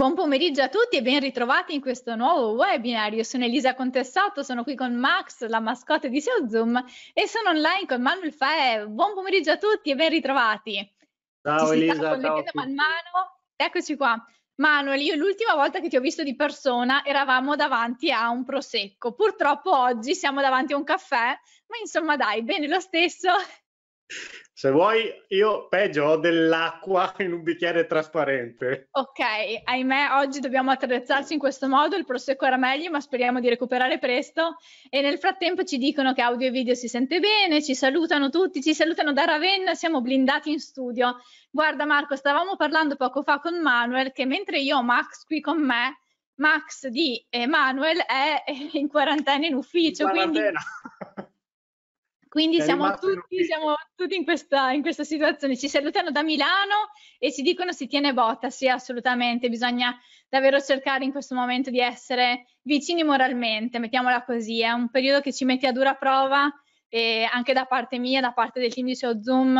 Buon pomeriggio a tutti e ben ritrovati in questo nuovo webinar. Io sono Elisa Contessato, sono qui con Max, la mascotte di SeoZoom, e sono online con Manuel Fae. Buon pomeriggio a tutti e ben ritrovati. Ciao Ci Elisa, ciao. Man mano. Eccoci qua. Manuel, io l'ultima volta che ti ho visto di persona eravamo davanti a un prosecco. Purtroppo oggi siamo davanti a un caffè, ma insomma dai, bene lo stesso. Se vuoi, io peggio ho dell'acqua in un bicchiere trasparente. Ok, ahimè, oggi dobbiamo attrezzarci in questo modo. Il prosecco era meglio, ma speriamo di recuperare presto. E nel frattempo ci dicono che audio e video si sente bene, ci salutano tutti, ci salutano da Ravenna, siamo blindati in studio. Guarda, Marco, stavamo parlando poco fa con Manuel che mentre io ho Max qui con me, Max di Manuel è in quarantena in ufficio. In quarantena. Quindi... Quindi siamo tutti, siamo tutti, in questa, in questa situazione, ci salutano da Milano e ci dicono si tiene botta, sì assolutamente, bisogna davvero cercare in questo momento di essere vicini moralmente, mettiamola così, è un periodo che ci mette a dura prova e anche da parte mia, da parte del team di Show Zoom,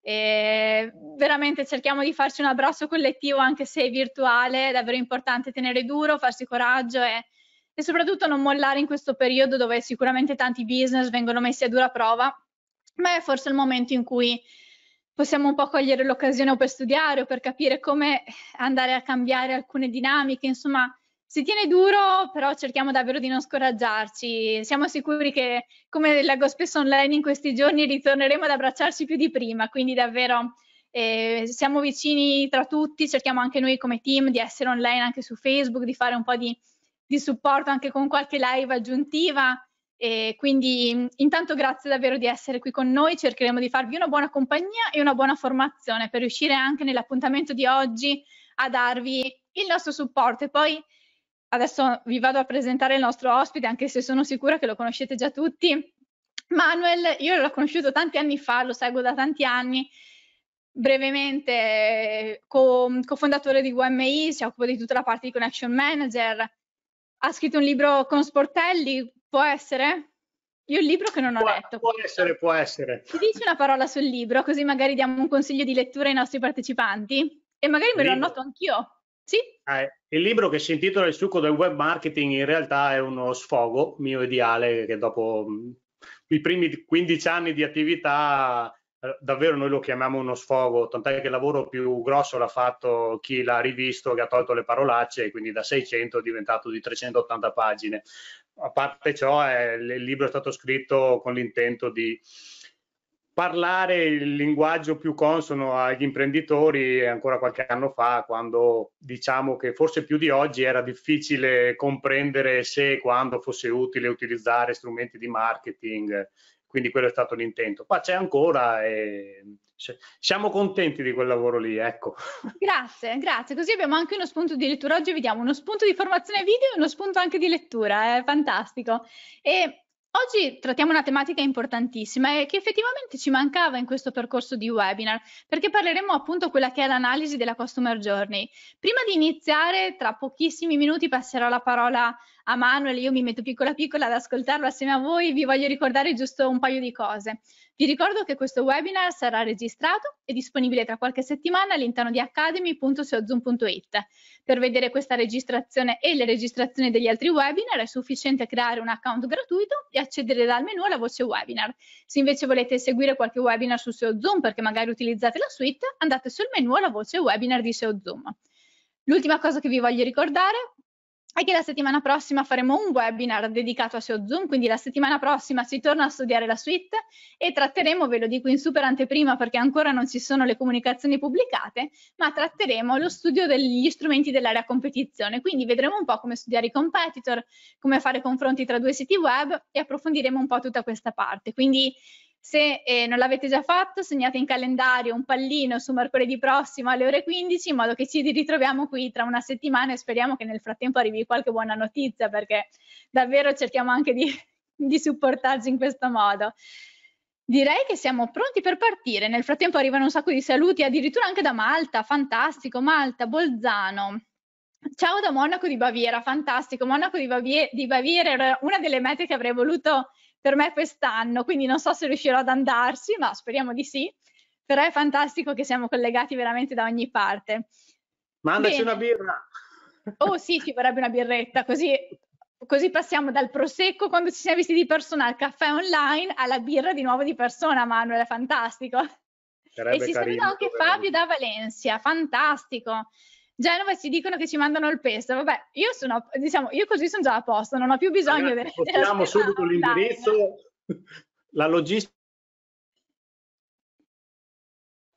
e veramente cerchiamo di farci un abbraccio collettivo anche se virtuale, è davvero importante tenere duro, farsi coraggio e e soprattutto non mollare in questo periodo dove sicuramente tanti business vengono messi a dura prova, ma è forse il momento in cui possiamo un po' cogliere l'occasione o per studiare o per capire come andare a cambiare alcune dinamiche, insomma si tiene duro, però cerchiamo davvero di non scoraggiarci. Siamo sicuri che, come leggo spesso online in questi giorni, ritorneremo ad abbracciarci più di prima, quindi davvero eh, siamo vicini tra tutti, cerchiamo anche noi come team di essere online anche su Facebook, di fare un po' di di supporto anche con qualche live aggiuntiva. E quindi intanto grazie davvero di essere qui con noi, cercheremo di farvi una buona compagnia e una buona formazione per riuscire anche nell'appuntamento di oggi a darvi il nostro supporto e poi adesso vi vado a presentare il nostro ospite anche se sono sicura che lo conoscete già tutti. Manuel, io l'ho conosciuto tanti anni fa, lo seguo da tanti anni, brevemente co- cofondatore di UMI, si occupa di tutta la parte di connection manager, ha scritto un libro con sportelli, può essere? Io il libro che non ho può, letto. Può essere, può essere. Ti dici una parola sul libro, così magari diamo un consiglio di lettura ai nostri partecipanti e magari me lo annoto anch'io. Sì? Eh, il libro che si intitola Il succo del web marketing in realtà è uno sfogo mio ideale che dopo mm, i primi 15 anni di attività eh, davvero noi lo chiamiamo uno sfogo, tant'è che il lavoro più grosso l'ha fatto chi l'ha rivisto, che ha tolto le parolacce e quindi da 600 è diventato di 380 pagine. A parte ciò, eh, il libro è stato scritto con l'intento di parlare il linguaggio più consono agli imprenditori ancora qualche anno fa, quando diciamo che forse più di oggi era difficile comprendere se e quando fosse utile utilizzare strumenti di marketing quindi quello è stato l'intento. Qua c'è ancora e siamo contenti di quel lavoro lì, ecco. Grazie, grazie. Così abbiamo anche uno spunto di lettura. Oggi vediamo uno spunto di formazione video e uno spunto anche di lettura, è fantastico. E Oggi trattiamo una tematica importantissima e che effettivamente ci mancava in questo percorso di webinar, perché parleremo appunto quella che è l'analisi della customer journey. Prima di iniziare, tra pochissimi minuti passerò la parola a a Manuel, io mi metto piccola piccola ad ascoltarlo assieme a voi, vi voglio ricordare giusto un paio di cose. Vi ricordo che questo webinar sarà registrato e disponibile tra qualche settimana all'interno di academy.seozoom.it. Per vedere questa registrazione e le registrazioni degli altri webinar è sufficiente creare un account gratuito e accedere dal menu alla voce webinar. Se invece volete seguire qualche webinar su SEOZoom perché magari utilizzate la suite, andate sul menu alla voce webinar di SEOZoom. L'ultima cosa che vi voglio ricordare è che la settimana prossima faremo un webinar dedicato a SEO Zoom, quindi la settimana prossima si torna a studiare la suite e tratteremo, ve lo dico in super anteprima perché ancora non ci sono le comunicazioni pubblicate, ma tratteremo lo studio degli strumenti dell'area competizione, quindi vedremo un po' come studiare i competitor, come fare confronti tra due siti web e approfondiremo un po' tutta questa parte. Quindi se eh, non l'avete già fatto, segnate in calendario un pallino su mercoledì prossimo alle ore 15, in modo che ci ritroviamo qui tra una settimana e speriamo che nel frattempo arrivi qualche buona notizia, perché davvero cerchiamo anche di, di supportarci in questo modo. Direi che siamo pronti per partire. Nel frattempo arrivano un sacco di saluti, addirittura anche da Malta, fantastico, Malta, Bolzano. Ciao da Monaco di Baviera, fantastico. Monaco di, di Baviera era una delle mete che avrei voluto per me quest'anno, quindi non so se riuscirò ad andarci, ma speriamo di sì. Però è fantastico che siamo collegati veramente da ogni parte. Mandaci Bene. una birra. Oh sì, ci vorrebbe una birretta, così, così passiamo dal prosecco quando ci siamo visti di persona al caffè online alla birra di nuovo di persona, Manuel, è fantastico. Sarebbe e ci saluta anche Fabio da Valencia, fantastico. Genova ci dicono che ci mandano il pesto. Vabbè, io sono, diciamo, io così sono già a posto, non ho più bisogno Ragazzi, delle. subito l'indirizzo, la logistica.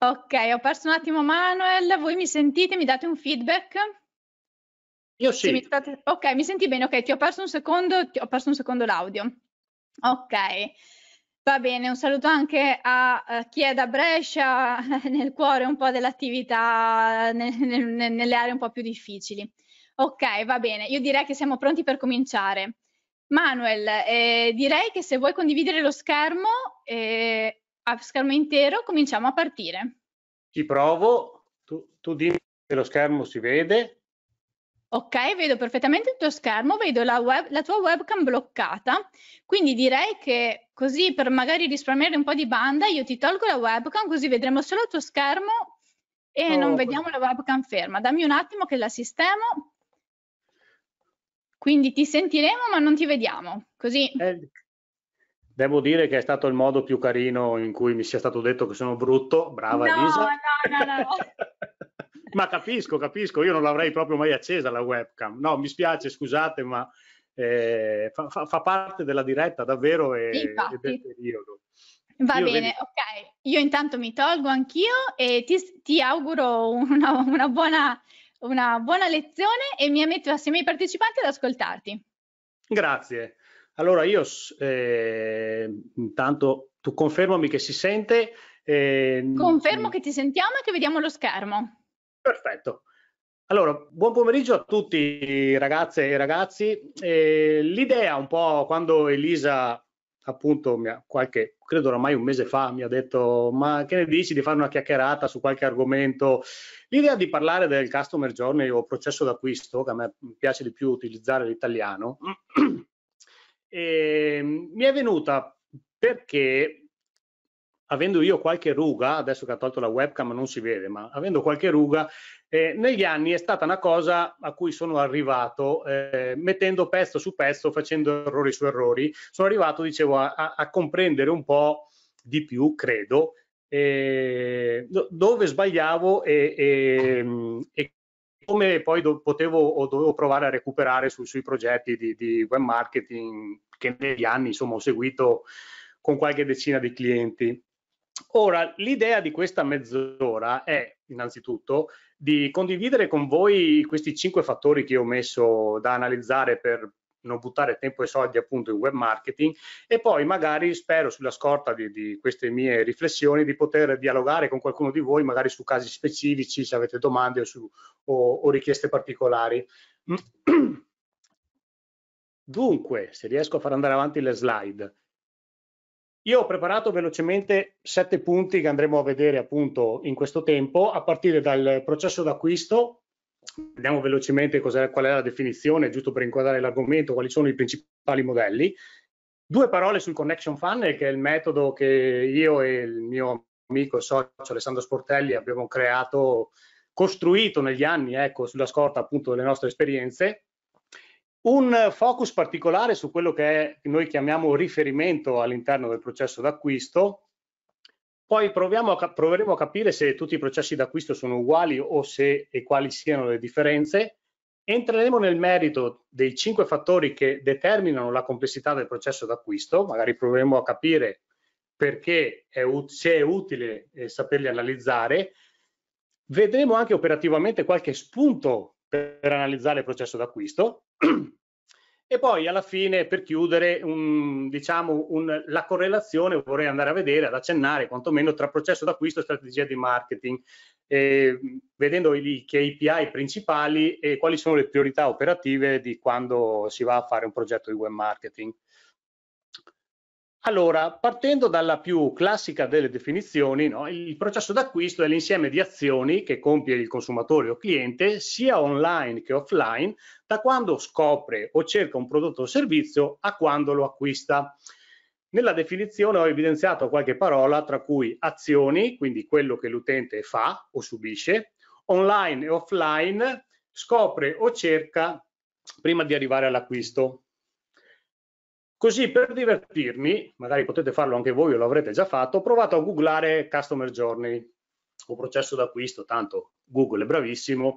Ok, ho perso un attimo Manuel, voi mi sentite, mi date un feedback? Io sì. sì mi state... Ok, mi senti bene, ok, ti ho perso un secondo, ti ho perso un secondo l'audio. Ok. Va bene, un saluto anche a, eh, chi è da Brescia, nel cuore un po' dell'attività, nelle aree un po' più difficili. Ok, va bene, io direi che siamo pronti per cominciare. Manuel, eh, direi che se vuoi condividere lo schermo eh, a schermo intero, cominciamo a partire. Ci provo, tu, tu dimmi se lo schermo si vede. Ok, vedo perfettamente il tuo schermo, vedo la, web, la, tua webcam bloccata, quindi direi che così per magari risparmiare un po' di banda io ti tolgo la webcam così vedremo solo il tuo schermo e oh, non vediamo la webcam ferma. Dammi un attimo che la sistemo, quindi ti sentiremo ma non ti vediamo, così... Eh, devo dire che è stato il modo più carino in cui mi sia stato detto che sono brutto, brava no, Elisa. No, no, no, no. ma capisco, capisco, io non l'avrei proprio mai accesa la webcam. No, mi spiace, scusate, ma eh, fa, fa, parte della diretta davvero e, e del periodo. Va io bene, vedi... ok. Io intanto mi tolgo anch'io e ti, ti auguro una, una, buona, una buona lezione e mi metto assieme ai partecipanti ad ascoltarti. Grazie. Allora io eh, intanto tu confermami che si sente. Eh, Confermo mm. che ti sentiamo e che vediamo lo schermo. Perfetto. Allora, buon pomeriggio a tutti ragazze e ragazzi. Eh, l'idea un po' quando Elisa, appunto, mi ha, qualche, credo oramai un mese fa, mi ha detto ma che ne dici di fare una chiacchierata su qualche argomento? L'idea di parlare del customer journey o processo d'acquisto, che a me piace di più utilizzare l'italiano, eh, mi è venuta perché avendo io qualche ruga, adesso che ha tolto la webcam non si vede, ma avendo qualche ruga, eh, negli anni è stata una cosa a cui sono arrivato eh, mettendo pezzo su pezzo, facendo errori su errori, sono arrivato, dicevo, a, a comprendere un po' di più, credo, eh, dove sbagliavo e, e, e come poi do, potevo o dovevo provare a recuperare su, sui progetti di, di web marketing che negli anni insomma ho seguito con qualche decina di clienti. Ora, l'idea di questa mezz'ora è innanzitutto di condividere con voi questi cinque fattori che ho messo da analizzare per non buttare tempo e soldi appunto in web marketing e poi magari spero sulla scorta di, di queste mie riflessioni di poter dialogare con qualcuno di voi magari su casi specifici se avete domande o, su, o, o richieste particolari. Dunque, se riesco a far andare avanti le slide, io ho preparato velocemente sette punti che andremo a vedere appunto in questo tempo, a partire dal processo d'acquisto. Vediamo velocemente è, qual è la definizione, giusto per inquadrare l'argomento, quali sono i principali modelli. Due parole sul Connection Funnel, che è il metodo che io e il mio amico e socio Alessandro Sportelli abbiamo creato, costruito negli anni, ecco, sulla scorta appunto delle nostre esperienze un focus particolare su quello che è, noi chiamiamo riferimento all'interno del processo d'acquisto, poi a, proveremo a capire se tutti i processi d'acquisto sono uguali o se e quali siano le differenze. Entreremo nel merito dei cinque fattori che determinano la complessità del processo d'acquisto, magari proveremo a capire perché è, se è utile eh, saperli analizzare. Vedremo anche operativamente qualche spunto per, per analizzare il processo d'acquisto e poi alla fine, per chiudere, un, diciamo un, la correlazione vorrei andare a vedere, ad accennare quantomeno tra processo d'acquisto e strategia di marketing, eh, vedendo i KPI principali e quali sono le priorità operative di quando si va a fare un progetto di web marketing. Allora, partendo dalla più classica delle definizioni, no, il processo d'acquisto è l'insieme di azioni che compie il consumatore o cliente, sia online che offline, da quando scopre o cerca un prodotto o servizio a quando lo acquista. Nella definizione ho evidenziato qualche parola tra cui azioni, quindi quello che l'utente fa o subisce, online e offline, scopre o cerca prima di arrivare all'acquisto. Così per divertirmi, magari potete farlo anche voi o l'avrete già fatto, ho provato a googlare Customer Journey o processo d'acquisto, tanto Google è bravissimo.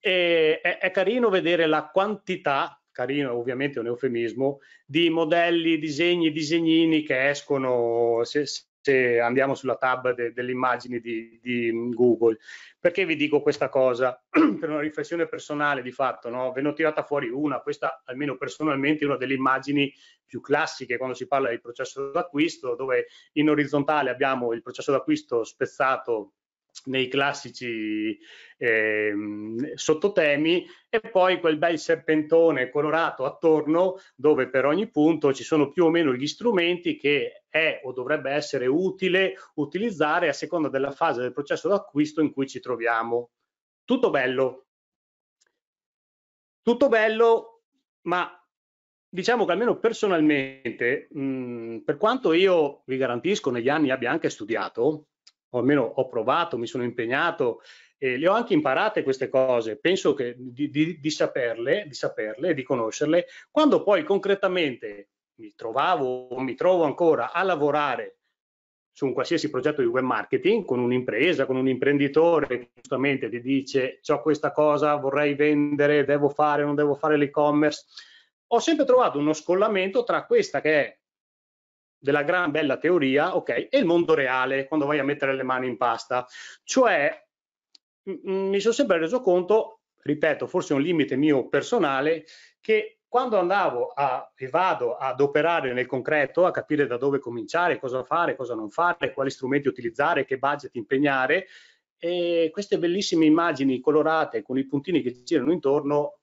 E è, è carino vedere la quantità, carino ovviamente è un eufemismo, di modelli, disegni, disegnini che escono, se, se andiamo sulla tab de, delle immagini di, di, mm, Google. Perché vi dico questa cosa? per una riflessione personale di fatto, no? ve ne ho tirata fuori una, questa almeno personalmente è una delle immagini più classiche quando si parla di processo d'acquisto, dove in orizzontale abbiamo il processo d'acquisto spezzato nei classici eh, sottotemi e poi quel bel serpentone colorato attorno dove per ogni punto ci sono più o meno gli strumenti che è o dovrebbe essere utile utilizzare a seconda della fase del processo d'acquisto in cui ci troviamo. Tutto bello. Tutto bello, ma diciamo che almeno personalmente, mh, mm, per quanto io vi garantisco negli anni abbia anche studiato, o almeno ho provato, mi sono impegnato e le ho anche imparate queste cose, penso che di, di, di saperle, di saperle, di conoscerle, quando poi concretamente mi trovavo o mi trovo ancora a lavorare su un qualsiasi progetto di web marketing con un'impresa, con un imprenditore che giustamente ti dice ho questa cosa, vorrei vendere, devo fare, non devo fare l'e-commerce, ho sempre trovato uno scollamento tra questa che è della gran bella teoria, ok, e il mondo reale quando vai a mettere le mani in pasta. Cioè, mi sono sempre reso conto, ripeto, forse è un limite mio personale, che quando andavo a, e vado ad operare nel concreto, a capire da dove cominciare, cosa fare, cosa non fare, quali strumenti utilizzare, che budget impegnare, queste bellissime immagini colorate con i puntini che girano intorno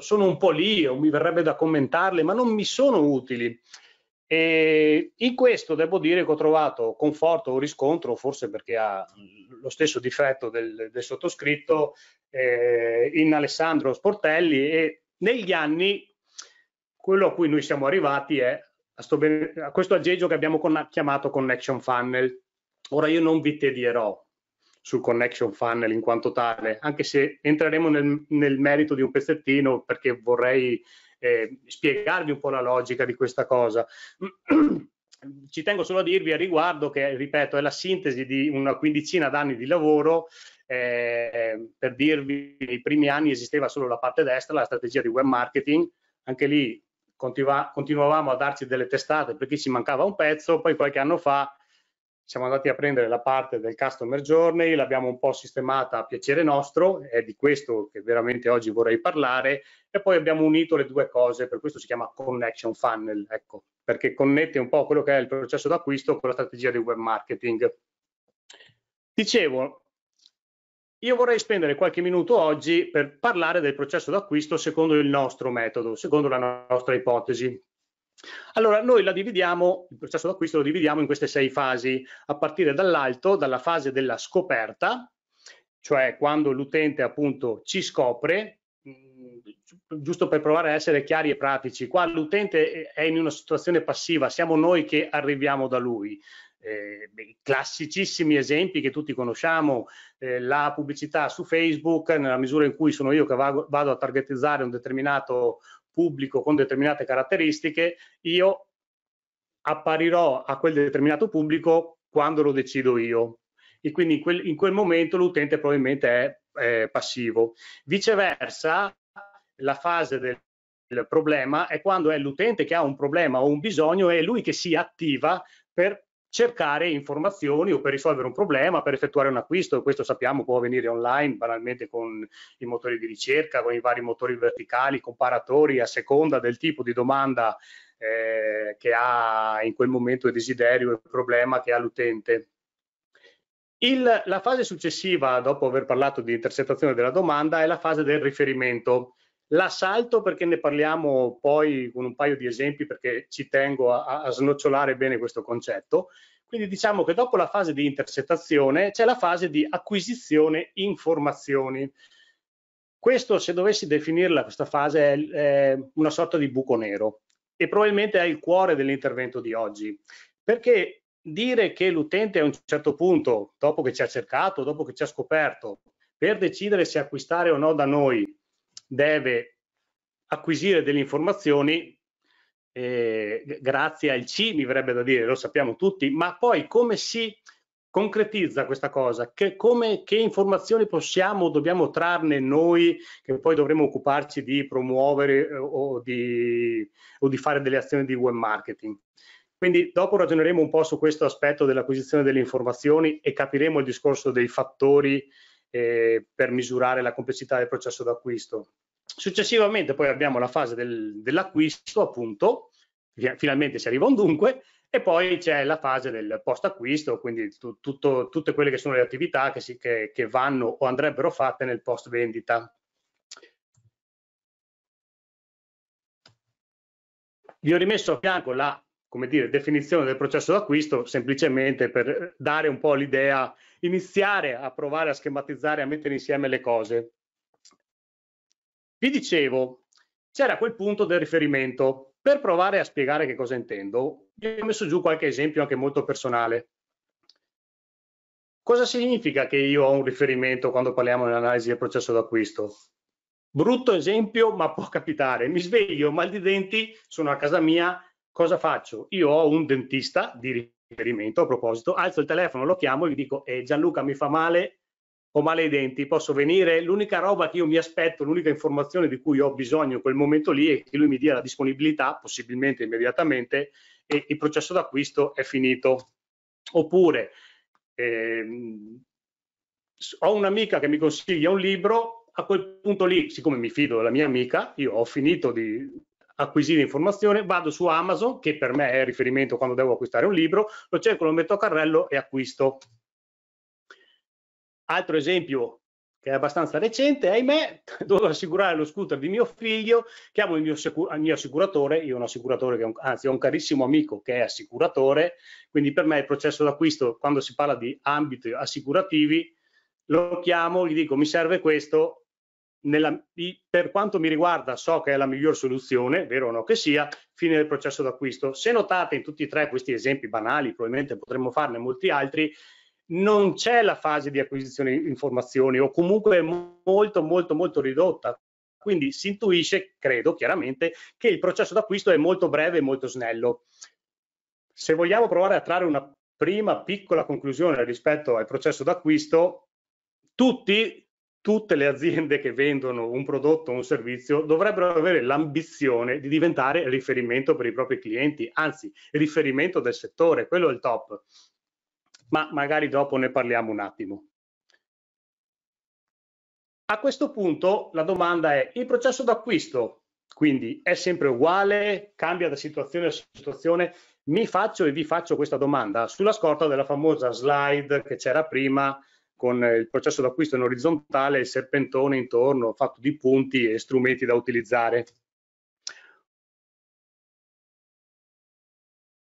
sono un po' lì o mi verrebbe da commentarle, ma non mi sono utili. E in questo devo dire che ho trovato conforto o riscontro, forse perché ha lo stesso difetto del, del sottoscritto, eh, in Alessandro Sportelli e negli anni quello a cui noi siamo arrivati è a, sto, a questo aggeggio che abbiamo con, chiamato Connection Funnel. Ora io non vi tedierò sul Connection Funnel in quanto tale, anche se entreremo nel, nel merito di un pezzettino perché vorrei eh, spiegarvi un po' la logica di questa cosa. Ci tengo solo a dirvi a riguardo che, ripeto, è la sintesi di una quindicina d'anni di lavoro eh, per dirvi, nei primi anni esisteva solo la parte destra, la strategia di web marketing, anche lì continua, continuavamo a darci delle testate perché ci mancava un pezzo, poi qualche anno fa siamo andati a prendere la parte del customer journey, l'abbiamo un po' sistemata a piacere nostro, è di questo che veramente oggi vorrei parlare, e poi abbiamo unito le due cose, per questo si chiama connection funnel, ecco, perché connette un po' quello che è il processo d'acquisto con la strategia di web marketing. Dicevo, io vorrei spendere qualche minuto oggi per parlare del processo d'acquisto secondo il nostro metodo, secondo la nostra ipotesi, allora noi la dividiamo, il processo d'acquisto lo dividiamo in queste sei fasi, a partire dall'alto, dalla fase della scoperta, cioè quando l'utente appunto ci scopre, mm, giusto per provare a essere chiari e pratici, qua l'utente è in una situazione passiva, siamo noi che arriviamo da lui. Eh, classicissimi esempi che tutti conosciamo, eh, la pubblicità su Facebook, nella misura in cui sono io che vado a targetizzare un determinato pubblico con determinate caratteristiche, io apparirò a quel determinato pubblico quando lo decido io. E quindi in quel, in quel momento l'utente probabilmente è eh, passivo. Viceversa, la fase del problema è quando è l'utente che ha un problema o un bisogno e è lui che si attiva per cercare informazioni o per risolvere un problema, per effettuare un acquisto, questo sappiamo può avvenire online banalmente con i motori di ricerca, con i vari motori verticali, comparatori a seconda del tipo di domanda eh, che ha in quel momento il desiderio, il problema che ha l'utente. la fase successiva, dopo aver parlato di intercettazione della domanda, è la fase del riferimento. La salto perché ne parliamo poi con un paio di esempi perché ci tengo a, a snocciolare bene questo concetto. Quindi diciamo che dopo la fase di intercettazione c'è la fase di acquisizione informazioni. Questo, se dovessi definirla, questa fase è, è una sorta di buco nero e probabilmente è il cuore dell'intervento di oggi. Perché dire che l'utente a un certo punto, dopo che ci ha cercato, dopo che ci ha scoperto, per decidere se acquistare o no da noi, deve acquisire delle informazioni eh, grazie al C, mi verrebbe da dire, lo sappiamo tutti, ma poi come si concretizza questa cosa? Che, come, che informazioni possiamo o dobbiamo trarne noi che poi dovremo occuparci di promuovere eh, o, di, o di fare delle azioni di web marketing? Quindi dopo ragioneremo un po' su questo aspetto dell'acquisizione delle informazioni e capiremo il discorso dei fattori eh, per misurare la complessità del processo d'acquisto. Successivamente poi abbiamo la fase del, dell'acquisto, appunto, finalmente si arriva a un dunque, e poi c'è la fase del post acquisto, quindi tu, tutto, tutte quelle che sono le attività che, si, che, che vanno o andrebbero fatte nel post vendita. Vi ho rimesso a fianco la dire, definizione del processo d'acquisto semplicemente per dare un po' l'idea iniziare a provare a schematizzare, a mettere insieme le cose. Vi dicevo, c'era quel punto del riferimento. Per provare a spiegare che cosa intendo, vi ho messo giù qualche esempio anche molto personale. Cosa significa che io ho un riferimento quando parliamo dell'analisi del processo d'acquisto? Brutto esempio, ma può capitare. Mi sveglio, mal di denti, sono a casa mia, cosa faccio? Io ho un dentista di riferimento a proposito, alzo il telefono, lo chiamo e gli dico eh, Gianluca mi fa male, ho male ai denti, posso venire? L'unica roba che io mi aspetto, l'unica informazione di cui ho bisogno in quel momento lì è che lui mi dia la disponibilità, possibilmente immediatamente, e il processo d'acquisto è finito. Oppure ehm, ho un'amica che mi consiglia un libro, a quel punto lì, siccome mi fido della mia amica, io ho finito di, acquisire informazione, vado su Amazon, che per me è riferimento quando devo acquistare un libro, lo cerco, lo metto a carrello e acquisto. Altro esempio che è abbastanza recente, ahimè, dovevo assicurare lo scooter di mio figlio, chiamo il mio, il mio assicuratore, io ho un assicuratore, che un, anzi ho un carissimo amico che è assicuratore, quindi per me il processo d'acquisto, quando si parla di ambiti assicurativi, lo chiamo, gli dico mi serve questo, nella, per quanto mi riguarda so che è la miglior soluzione, vero o no che sia, fine del processo d'acquisto. Se notate in tutti e tre questi esempi banali, probabilmente potremmo farne molti altri, non c'è la fase di acquisizione di informazioni o comunque è molto molto molto ridotta. Quindi si intuisce, credo chiaramente, che il processo d'acquisto è molto breve e molto snello. Se vogliamo provare a trarre una prima piccola conclusione rispetto al processo d'acquisto, tutti tutte le aziende che vendono un prodotto o un servizio dovrebbero avere l'ambizione di diventare riferimento per i propri clienti, anzi riferimento del settore, quello è il top. Ma magari dopo ne parliamo un attimo. A questo punto la domanda è il processo d'acquisto, quindi è sempre uguale, cambia da situazione a situazione? Mi faccio e vi faccio questa domanda sulla scorta della famosa slide che c'era prima con eh, il processo d'acquisto in orizzontale e il serpentone intorno fatto di punti e strumenti da utilizzare.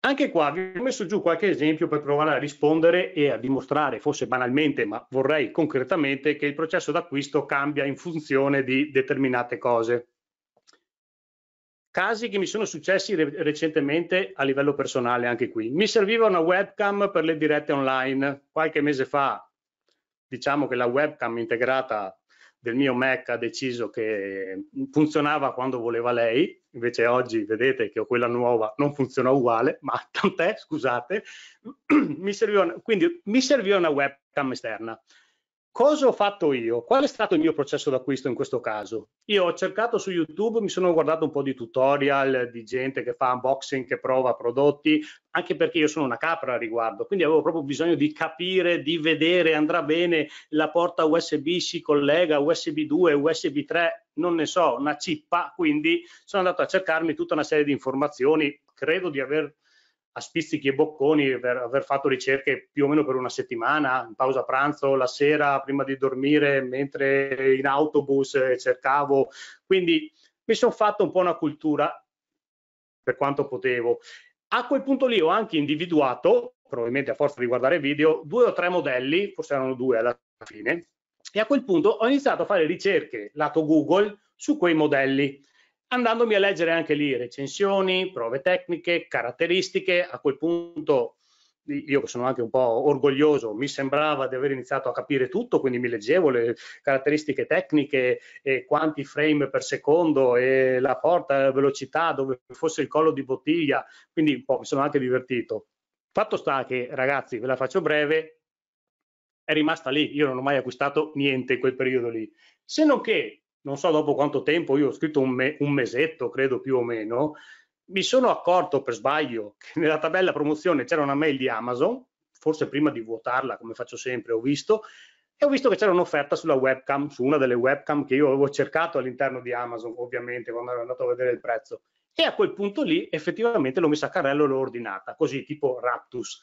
Anche qua vi ho messo giù qualche esempio per provare a rispondere e a dimostrare, forse banalmente, ma vorrei concretamente, che il processo d'acquisto cambia in funzione di determinate cose. Casi che mi sono successi re recentemente a livello personale anche qui. Mi serviva una webcam per le dirette online. Qualche mese fa diciamo che la webcam integrata del mio Mac ha deciso che funzionava quando voleva lei, invece oggi vedete che ho quella nuova, non funziona uguale, ma tant'è, scusate, mi serviva, quindi mi serviva una webcam esterna cosa ho fatto io? Qual è stato il mio processo d'acquisto in questo caso? Io ho cercato su YouTube, mi sono guardato un po' di tutorial di gente che fa unboxing, che prova prodotti, anche perché io sono una capra a riguardo, quindi avevo proprio bisogno di capire, di vedere, andrà bene, la porta USB si collega, USB 2, USB 3, non ne so, una cippa, quindi sono andato a cercarmi tutta una serie di informazioni, credo di aver a spizzichi e bocconi aver, aver, fatto ricerche più o meno per una settimana, in pausa pranzo, la sera, prima di dormire, mentre in autobus eh, cercavo. Quindi mi sono fatto un po' una cultura per quanto potevo. A quel punto lì ho anche individuato, probabilmente a forza di guardare video, due o tre modelli, forse erano due alla fine, e a quel punto ho iniziato a fare ricerche lato Google su quei modelli andandomi a leggere anche lì recensioni, prove tecniche, caratteristiche, a quel punto io che sono anche un po' orgoglioso, mi sembrava di aver iniziato a capire tutto, quindi mi leggevo le caratteristiche tecniche, e quanti frame per secondo, e la porta, la velocità, dove fosse il collo di bottiglia, quindi un po' mi sono anche divertito. Fatto sta che, ragazzi, ve la faccio breve, è rimasta lì, io non ho mai acquistato niente in quel periodo lì, se non che non so dopo quanto tempo, io ho scritto un, me, un mesetto, credo più o meno, mi sono accorto per sbaglio che nella tabella promozione c'era una mail di Amazon, forse prima di vuotarla come faccio sempre, ho visto, e ho visto che c'era un'offerta sulla webcam, su una delle webcam che io avevo cercato all'interno di Amazon, ovviamente, quando ero andato a vedere il prezzo. E a quel punto lì effettivamente l'ho messa a carrello e l'ho ordinata, così tipo Raptus.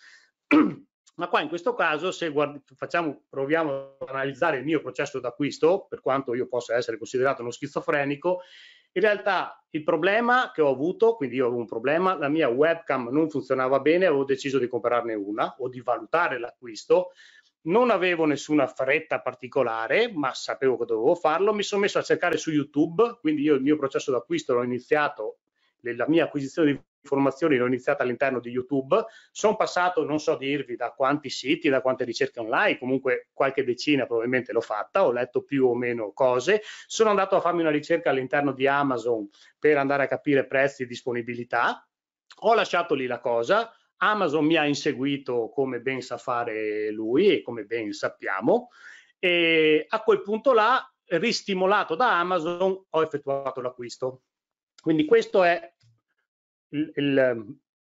ma qua in questo caso se guardi, facciamo, proviamo ad analizzare il mio processo d'acquisto, per quanto io possa essere considerato uno schizofrenico, in realtà il problema che ho avuto, quindi io avevo un problema, la mia webcam non funzionava bene, avevo deciso di comprarne una o di valutare l'acquisto, non avevo nessuna fretta particolare, ma sapevo che dovevo farlo, mi sono messo a cercare su YouTube, quindi io il mio processo d'acquisto l'ho iniziato, la mia acquisizione di informazioni l'ho iniziata all'interno di YouTube, sono passato, non so dirvi da quanti siti, da quante ricerche online, comunque qualche decina probabilmente l'ho fatta, ho letto più o meno cose, sono andato a farmi una ricerca all'interno di Amazon per andare a capire prezzi e disponibilità, ho lasciato lì la cosa, Amazon mi ha inseguito come ben sa fare lui e come ben sappiamo e a quel punto là ristimolato da Amazon ho effettuato l'acquisto. Quindi questo è il, il,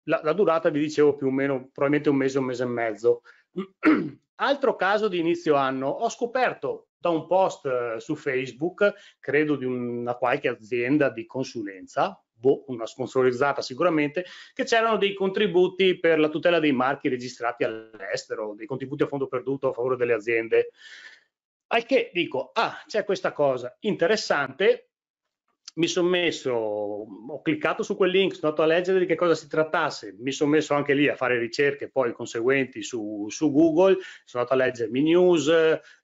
la, la, durata vi dicevo più o meno probabilmente un mese, un mese e mezzo. Altro caso di inizio anno, ho scoperto da un post eh, su Facebook, credo di una qualche azienda di consulenza, boh, una sponsorizzata sicuramente, che c'erano dei contributi per la tutela dei marchi registrati all'estero, dei contributi a fondo perduto a favore delle aziende. Al che dico, ah, c'è questa cosa interessante, mi sono messo, ho cliccato su quel link, sono andato a leggere di che cosa si trattasse, mi sono messo anche lì a fare ricerche poi conseguenti su, su Google, sono andato a leggermi news,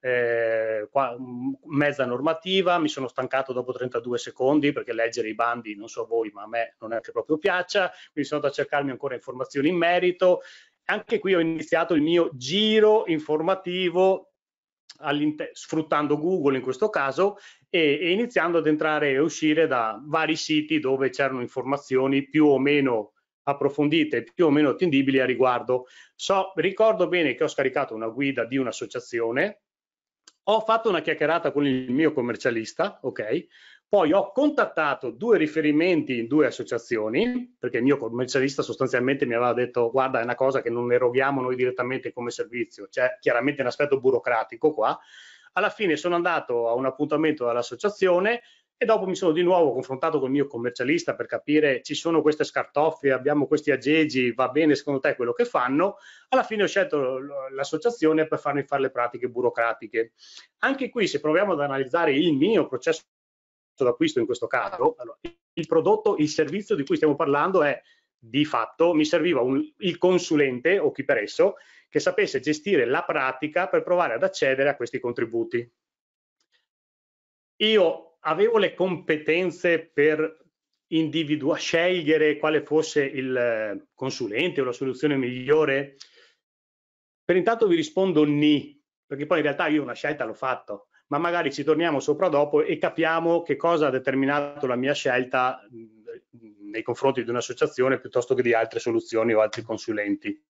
eh, qua, mm, mezza normativa, mi sono stancato dopo 32 secondi perché leggere i bandi non so voi ma a me non è che proprio piaccia, quindi sono andato a cercarmi ancora informazioni in merito. Anche qui ho iniziato il mio giro informativo sfruttando Google in questo caso e, e iniziando ad entrare e uscire da vari siti dove c'erano informazioni più o meno approfondite, più o meno attendibili a riguardo. So, ricordo bene che ho scaricato una guida di un'associazione, ho fatto una chiacchierata con il mio commercialista, ok? Poi ho contattato due riferimenti in due associazioni, perché il mio commercialista sostanzialmente mi aveva detto guarda è una cosa che non eroghiamo noi direttamente come servizio, c'è chiaramente un aspetto burocratico qua, alla fine sono andato a un appuntamento all'associazione e dopo mi sono di nuovo confrontato con il mio commercialista per capire ci sono queste scartoffie, abbiamo questi aggeggi, va bene secondo te quello che fanno. Alla fine ho scelto l'associazione per farmi fare le pratiche burocratiche. Anche qui se proviamo ad analizzare il mio processo d'acquisto in questo caso, allora, il prodotto, il servizio di cui stiamo parlando è di fatto mi serviva un, il consulente o chi per esso che sapesse gestire la pratica per provare ad accedere a questi contributi. Io avevo le competenze per scegliere quale fosse il eh, consulente o la soluzione migliore? Per intanto vi rispondo ni, perché poi in realtà io una scelta l'ho fatto, ma magari ci torniamo sopra dopo e capiamo che cosa ha determinato la mia scelta mm, nei confronti di un'associazione piuttosto che di altre soluzioni o altri consulenti.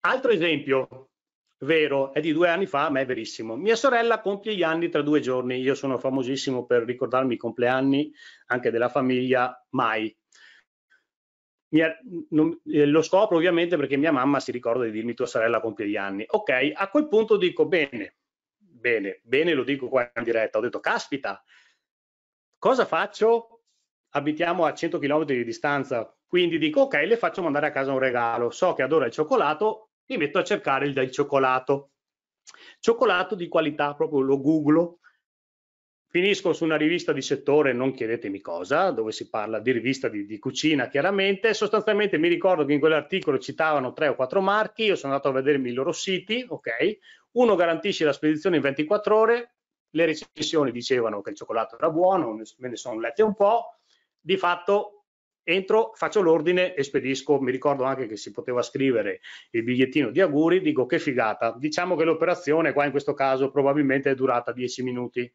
Altro esempio vero, è di due anni fa, ma è verissimo. Mia sorella compie gli anni tra due giorni. Io sono famosissimo per ricordarmi i compleanni anche della famiglia, mai. Mia, non, eh, lo scopro ovviamente perché mia mamma si ricorda di dirmi tua sorella compie gli anni. Ok, a quel punto dico bene, bene, bene, lo dico qua in diretta. Ho detto, caspita, cosa faccio? abitiamo a 100 km di distanza, quindi dico ok, le faccio mandare a casa un regalo, so che adora il cioccolato, mi metto a cercare il del cioccolato. Cioccolato di qualità, proprio lo googlo, finisco su una rivista di settore, non chiedetemi cosa, dove si parla di rivista di, di cucina chiaramente, sostanzialmente mi ricordo che in quell'articolo citavano tre o quattro marchi, io sono andato a vedermi i loro siti, ok, uno garantisce la spedizione in 24 ore, le recensioni dicevano che il cioccolato era buono, me ne sono lette un po', di fatto entro, faccio l'ordine e spedisco, mi ricordo anche che si poteva scrivere il bigliettino di auguri, dico che figata, diciamo che l'operazione qua in questo caso probabilmente è durata 10 minuti,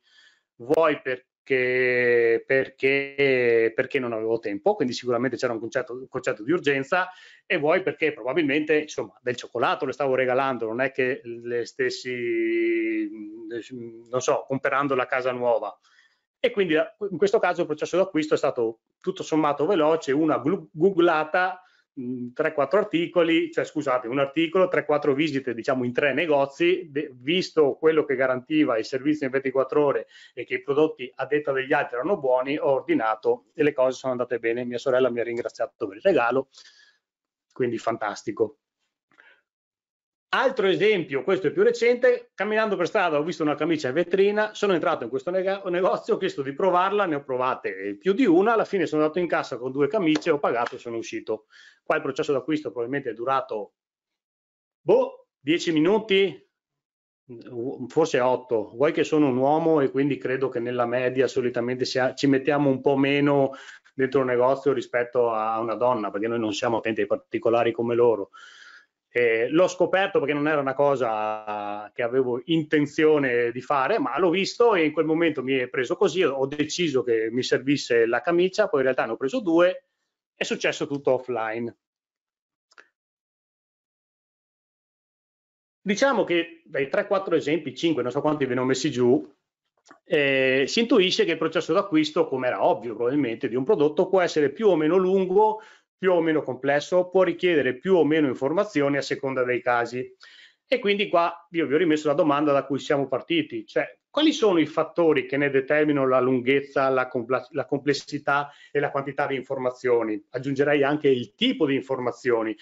vuoi perché, perché, perché non avevo tempo, quindi sicuramente c'era un concetto, un concetto, di urgenza e vuoi perché probabilmente insomma del cioccolato le stavo regalando, non è che le stessi, mm, non so, comprando la casa nuova e quindi eh, in questo caso il processo d'acquisto è stato tutto sommato veloce, una googlata, 3-4 articoli, cioè scusate, un articolo, 3-4 visite diciamo in tre negozi, visto quello che garantiva il servizio in 24 ore e che i prodotti a detta degli altri erano buoni, ho ordinato e le cose sono andate bene, mia sorella mi ha ringraziato per il regalo, quindi fantastico. Altro esempio, questo è più recente, camminando per strada ho visto una camicia in vetrina, sono entrato in questo negozio, ho chiesto di provarla, ne ho provate più di una, alla fine sono andato in cassa con due camicie, ho pagato e sono uscito. Qua il processo d'acquisto probabilmente è durato, boh, 10 minuti, mm, forse 8. Vuoi che sono un uomo e quindi credo che nella media solitamente sia, ci mettiamo un po' meno dentro un negozio rispetto a una donna, perché noi non siamo attenti ai particolari come loro. Eh, l'ho scoperto perché non era una cosa che avevo intenzione di fare, ma l'ho visto e in quel momento mi è preso così, ho deciso che mi servisse la camicia, poi in realtà ne ho preso due, è successo tutto offline. Diciamo che dai 3-4 esempi, 5, non so quanti ve ne ho messi giù, eh, si intuisce che il processo d'acquisto, come era ovvio probabilmente, di un prodotto può essere più o meno lungo più o meno complesso può richiedere più o meno informazioni a seconda dei casi. E quindi qua io vi ho rimesso la domanda da cui siamo partiti, cioè quali sono i fattori che ne determinano la lunghezza, la, compl la complessità e la quantità di informazioni? Aggiungerei anche il tipo di informazioni.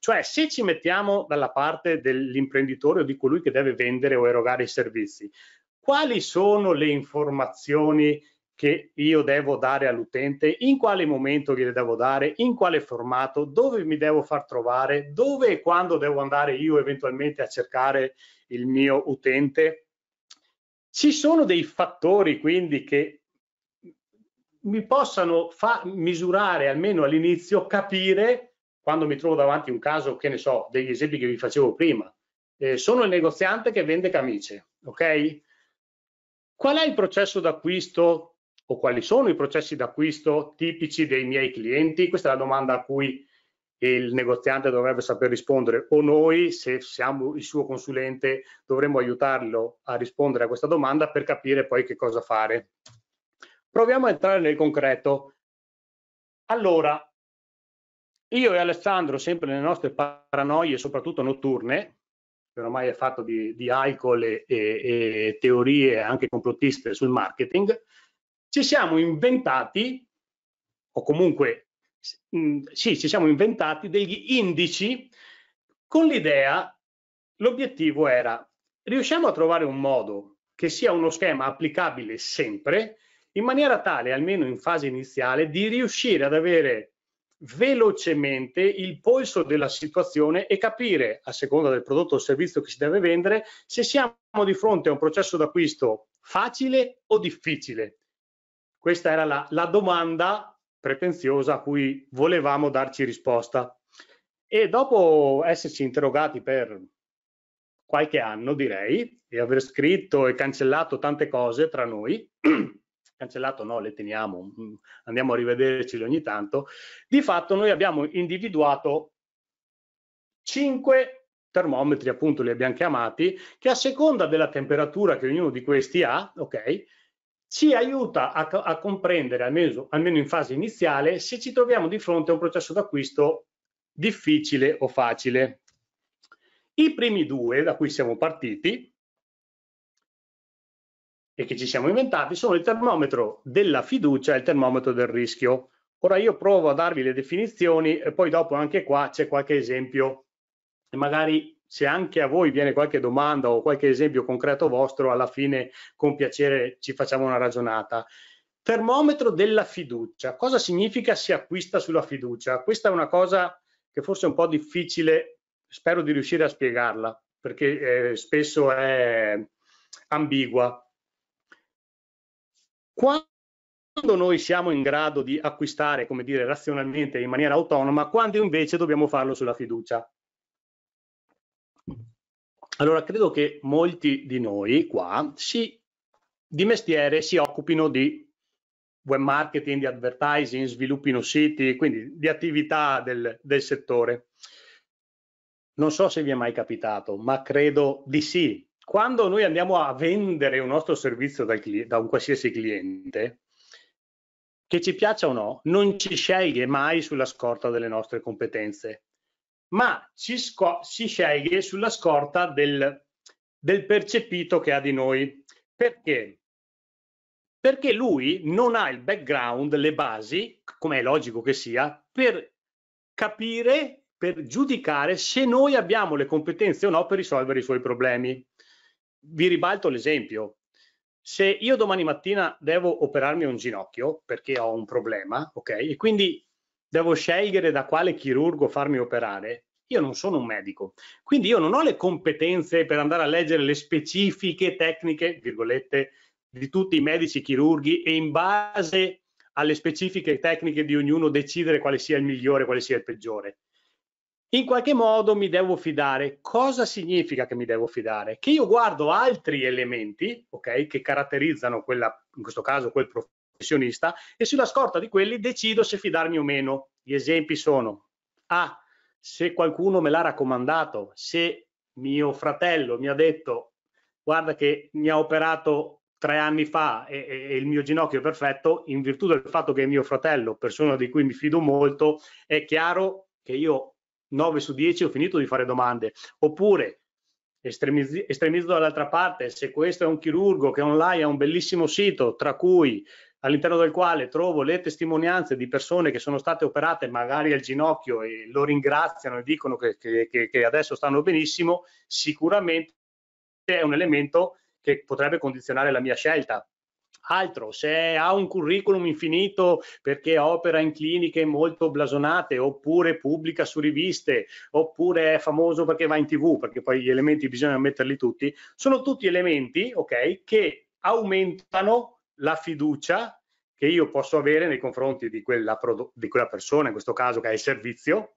Cioè se ci mettiamo dalla parte dell'imprenditore o di colui che deve vendere o erogare i servizi, quali sono le informazioni che io devo dare all'utente, in quale momento gliele devo dare, in quale formato, dove mi devo far trovare, dove e quando devo andare io eventualmente a cercare il mio utente. Ci sono dei fattori quindi che mi possano far misurare almeno all'inizio, capire quando mi trovo davanti un caso, che ne so, degli esempi che vi facevo prima. Eh, sono il negoziante che vende camicie, ok? Qual è il processo d'acquisto o quali sono i processi d'acquisto tipici dei miei clienti? Questa è la domanda a cui il negoziante dovrebbe saper rispondere o noi, se siamo il suo consulente, dovremmo aiutarlo a rispondere a questa domanda per capire poi che cosa fare. Proviamo a entrare nel concreto. Allora, io e Alessandro, sempre nelle nostre paranoie, soprattutto notturne, che ormai è fatto di, di alcol e, e, e teorie anche complottiste sul marketing, ci siamo inventati, o comunque mm, sì, ci siamo inventati degli indici con l'idea, l'obiettivo era, riusciamo a trovare un modo che sia uno schema applicabile sempre, in maniera tale, almeno in fase iniziale, di riuscire ad avere velocemente il polso della situazione e capire, a seconda del prodotto o servizio che si deve vendere, se siamo di fronte a un processo d'acquisto facile o difficile. Questa era la, la domanda pretenziosa a cui volevamo darci risposta. E dopo esserci interrogati per qualche anno, direi, e aver scritto e cancellato tante cose tra noi, cancellato no, le teniamo, mm, andiamo a rivedercele ogni tanto, di fatto noi abbiamo individuato cinque termometri, appunto li abbiamo chiamati, che a seconda della temperatura che ognuno di questi ha, ok, ci aiuta a, a comprendere, almeno, almeno, in fase iniziale, se ci troviamo di fronte a un processo d'acquisto difficile o facile. I primi due da cui siamo partiti e che ci siamo inventati sono il termometro della fiducia e il termometro del rischio. Ora io provo a darvi le definizioni e poi dopo anche qua c'è qualche esempio e magari se anche a voi viene qualche domanda o qualche esempio concreto vostro, alla fine con piacere ci facciamo una ragionata. Termometro della fiducia. Cosa significa si acquista sulla fiducia? Questa è una cosa che forse è un po' difficile, spero di riuscire a spiegarla, perché eh, spesso è ambigua. Quando noi siamo in grado di acquistare, come dire, razionalmente in maniera autonoma, quando invece dobbiamo farlo sulla fiducia? Allora, credo che molti di noi qua si, di mestiere si occupino di web marketing, di advertising, sviluppino siti, quindi di attività del, del settore. Non so se vi è mai capitato, ma credo di sì. Quando noi andiamo a vendere un nostro servizio dal, da un qualsiasi cliente, che ci piaccia o no, non ci sceglie mai sulla scorta delle nostre competenze, ma si, si sceglie sulla scorta del, del percepito che ha di noi. Perché? Perché lui non ha il background, le basi, come è logico che sia, per capire, per giudicare se noi abbiamo le competenze o no per risolvere i suoi problemi. Vi ribalto l'esempio. Se io domani mattina devo operarmi un ginocchio perché ho un problema, ok? E quindi devo scegliere da quale chirurgo farmi operare, io non sono un medico, quindi io non ho le competenze per andare a leggere le specifiche tecniche, virgolette, di tutti i medici chirurghi e in base alle specifiche tecniche di ognuno decidere quale sia il migliore, quale sia il peggiore. In qualche modo mi devo fidare. Cosa significa che mi devo fidare? Che io guardo altri elementi, ok, che caratterizzano quella, in questo caso quel profilo professionista e sulla scorta di quelli decido se fidarmi o meno. Gli esempi sono A, ah, se qualcuno me l'ha raccomandato, se mio fratello mi ha detto guarda che mi ha operato tre anni fa e, e, il mio ginocchio è perfetto, in virtù del fatto che è mio fratello, persona di cui mi fido molto, è chiaro che io 9 su 10 ho finito di fare domande. Oppure estremizzo, estremizzo dall'altra parte, se questo è un chirurgo che online ha un bellissimo sito, tra cui all'interno del quale trovo le testimonianze di persone che sono state operate magari al ginocchio e lo ringraziano e dicono che, che, che adesso stanno benissimo, sicuramente è un elemento che potrebbe condizionare la mia scelta. Altro, se ha un curriculum infinito perché opera in cliniche molto blasonate, oppure pubblica su riviste, oppure è famoso perché va in tv, perché poi gli elementi bisogna metterli tutti, sono tutti elementi, ok, che aumentano la fiducia che io posso avere nei confronti di quella, di quella persona, in questo caso che è il servizio,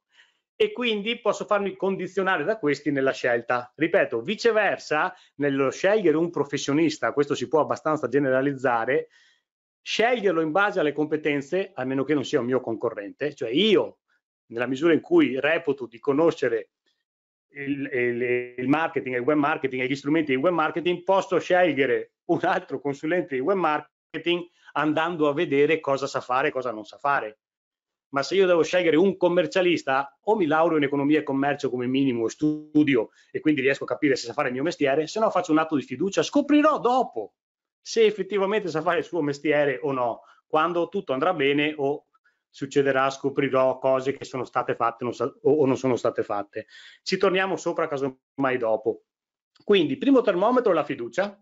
e quindi posso farmi condizionare da questi nella scelta. Ripeto, viceversa, nello scegliere un professionista, questo si può abbastanza generalizzare, sceglierlo in base alle competenze, a meno che non sia un mio concorrente, cioè io, nella misura in cui reputo di conoscere il, il, il marketing, il web marketing e gli strumenti di web marketing, posso scegliere un altro consulente di web marketing andando a vedere cosa sa fare e cosa non sa fare. Ma se io devo scegliere un commercialista, o mi laureo in economia e commercio come minimo, studio e quindi riesco a capire se sa fare il mio mestiere, se no faccio un atto di fiducia, scoprirò dopo se effettivamente sa fare il suo mestiere o no. Quando tutto andrà bene o succederà, scoprirò cose che sono state fatte non sa- o non sono state fatte. Ci torniamo sopra casomai dopo. Quindi, primo termometro è la fiducia,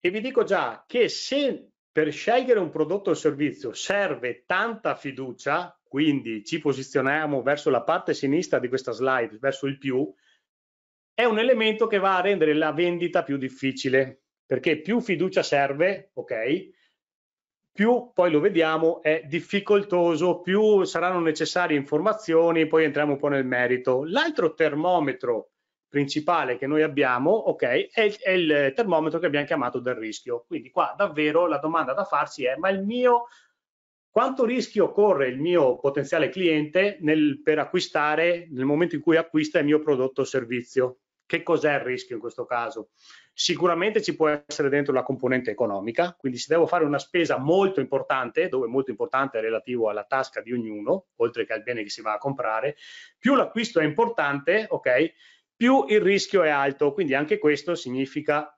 e vi dico già che se per scegliere un prodotto o servizio serve tanta fiducia, quindi ci posizioniamo verso la parte sinistra di questa slide, verso il più, è un elemento che va a rendere la vendita più difficile, perché più fiducia serve, ok? Più poi lo vediamo è difficoltoso, più saranno necessarie informazioni, poi entriamo un po' nel merito. L'altro termometro principale che noi abbiamo ok, è, è il termometro che abbiamo chiamato del rischio. Quindi qua davvero la domanda da farsi è ma il mio quanto rischio corre il mio potenziale cliente nel, per acquistare nel momento in cui acquista il mio prodotto o servizio? Che cos'è il rischio in questo caso? Sicuramente ci può essere dentro la componente economica, quindi se devo fare una spesa molto importante, dove molto importante è relativo alla tasca di ognuno, oltre che al bene che si va a comprare, più l'acquisto è importante, ok? più il rischio è alto, quindi anche questo significa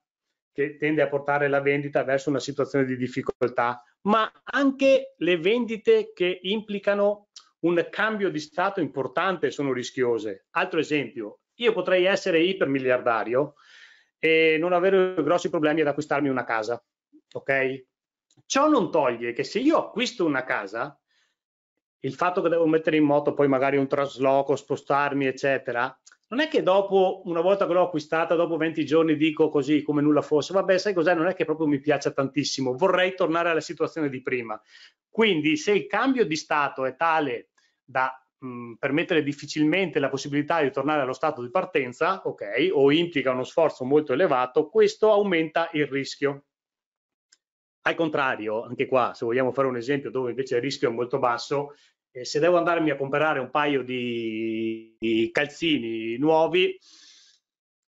che tende a portare la vendita verso una situazione di difficoltà, ma anche le vendite che implicano un cambio di stato importante sono rischiose. Altro esempio, io potrei essere ipermiliardario e non avere grossi problemi ad acquistarmi una casa, ok? Ciò non toglie che se io acquisto una casa, il fatto che devo mettere in moto poi magari un trasloco, spostarmi, eccetera, non è che dopo, una volta che l'ho acquistata, dopo 20 giorni dico così come nulla fosse, vabbè, sai cos'è? Non è che proprio mi piaccia tantissimo, vorrei tornare alla situazione di prima. Quindi se il cambio di stato è tale da mh, mm, permettere difficilmente la possibilità di tornare allo stato di partenza, ok, o implica uno sforzo molto elevato, questo aumenta il rischio. Al contrario, anche qua, se vogliamo fare un esempio dove invece il rischio è molto basso, e se devo andarmi a comprare un paio di, di calzini nuovi,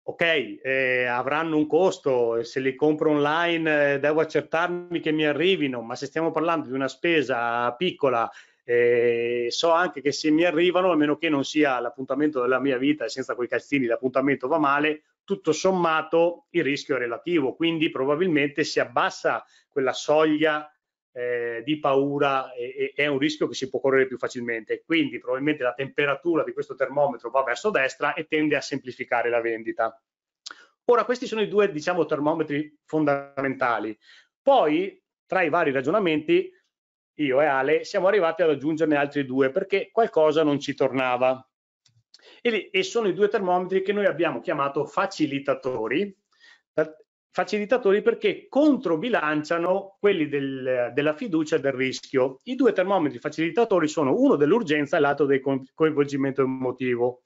ok, eh, avranno un costo, se li compro online eh, devo accertarmi che mi arrivino, ma se stiamo parlando di una spesa piccola, eh, so anche che se mi arrivano, a meno che non sia l'appuntamento della mia vita e senza quei calzini l'appuntamento va male, tutto sommato il rischio è relativo, quindi probabilmente si abbassa quella soglia eh, di paura e, e, è un rischio che si può correre più facilmente. Quindi probabilmente la temperatura di questo termometro va verso destra e tende a semplificare la vendita. Ora questi sono i due diciamo termometri fondamentali. Poi tra i vari ragionamenti io e Ale siamo arrivati ad aggiungerne altri due perché qualcosa non ci tornava. E, e sono i due termometri che noi abbiamo chiamato facilitatori facilitatori perché controbilanciano quelli del, della fiducia e del rischio. I due termometri facilitatori sono uno dell'urgenza e l'altro del coinvolgimento emotivo.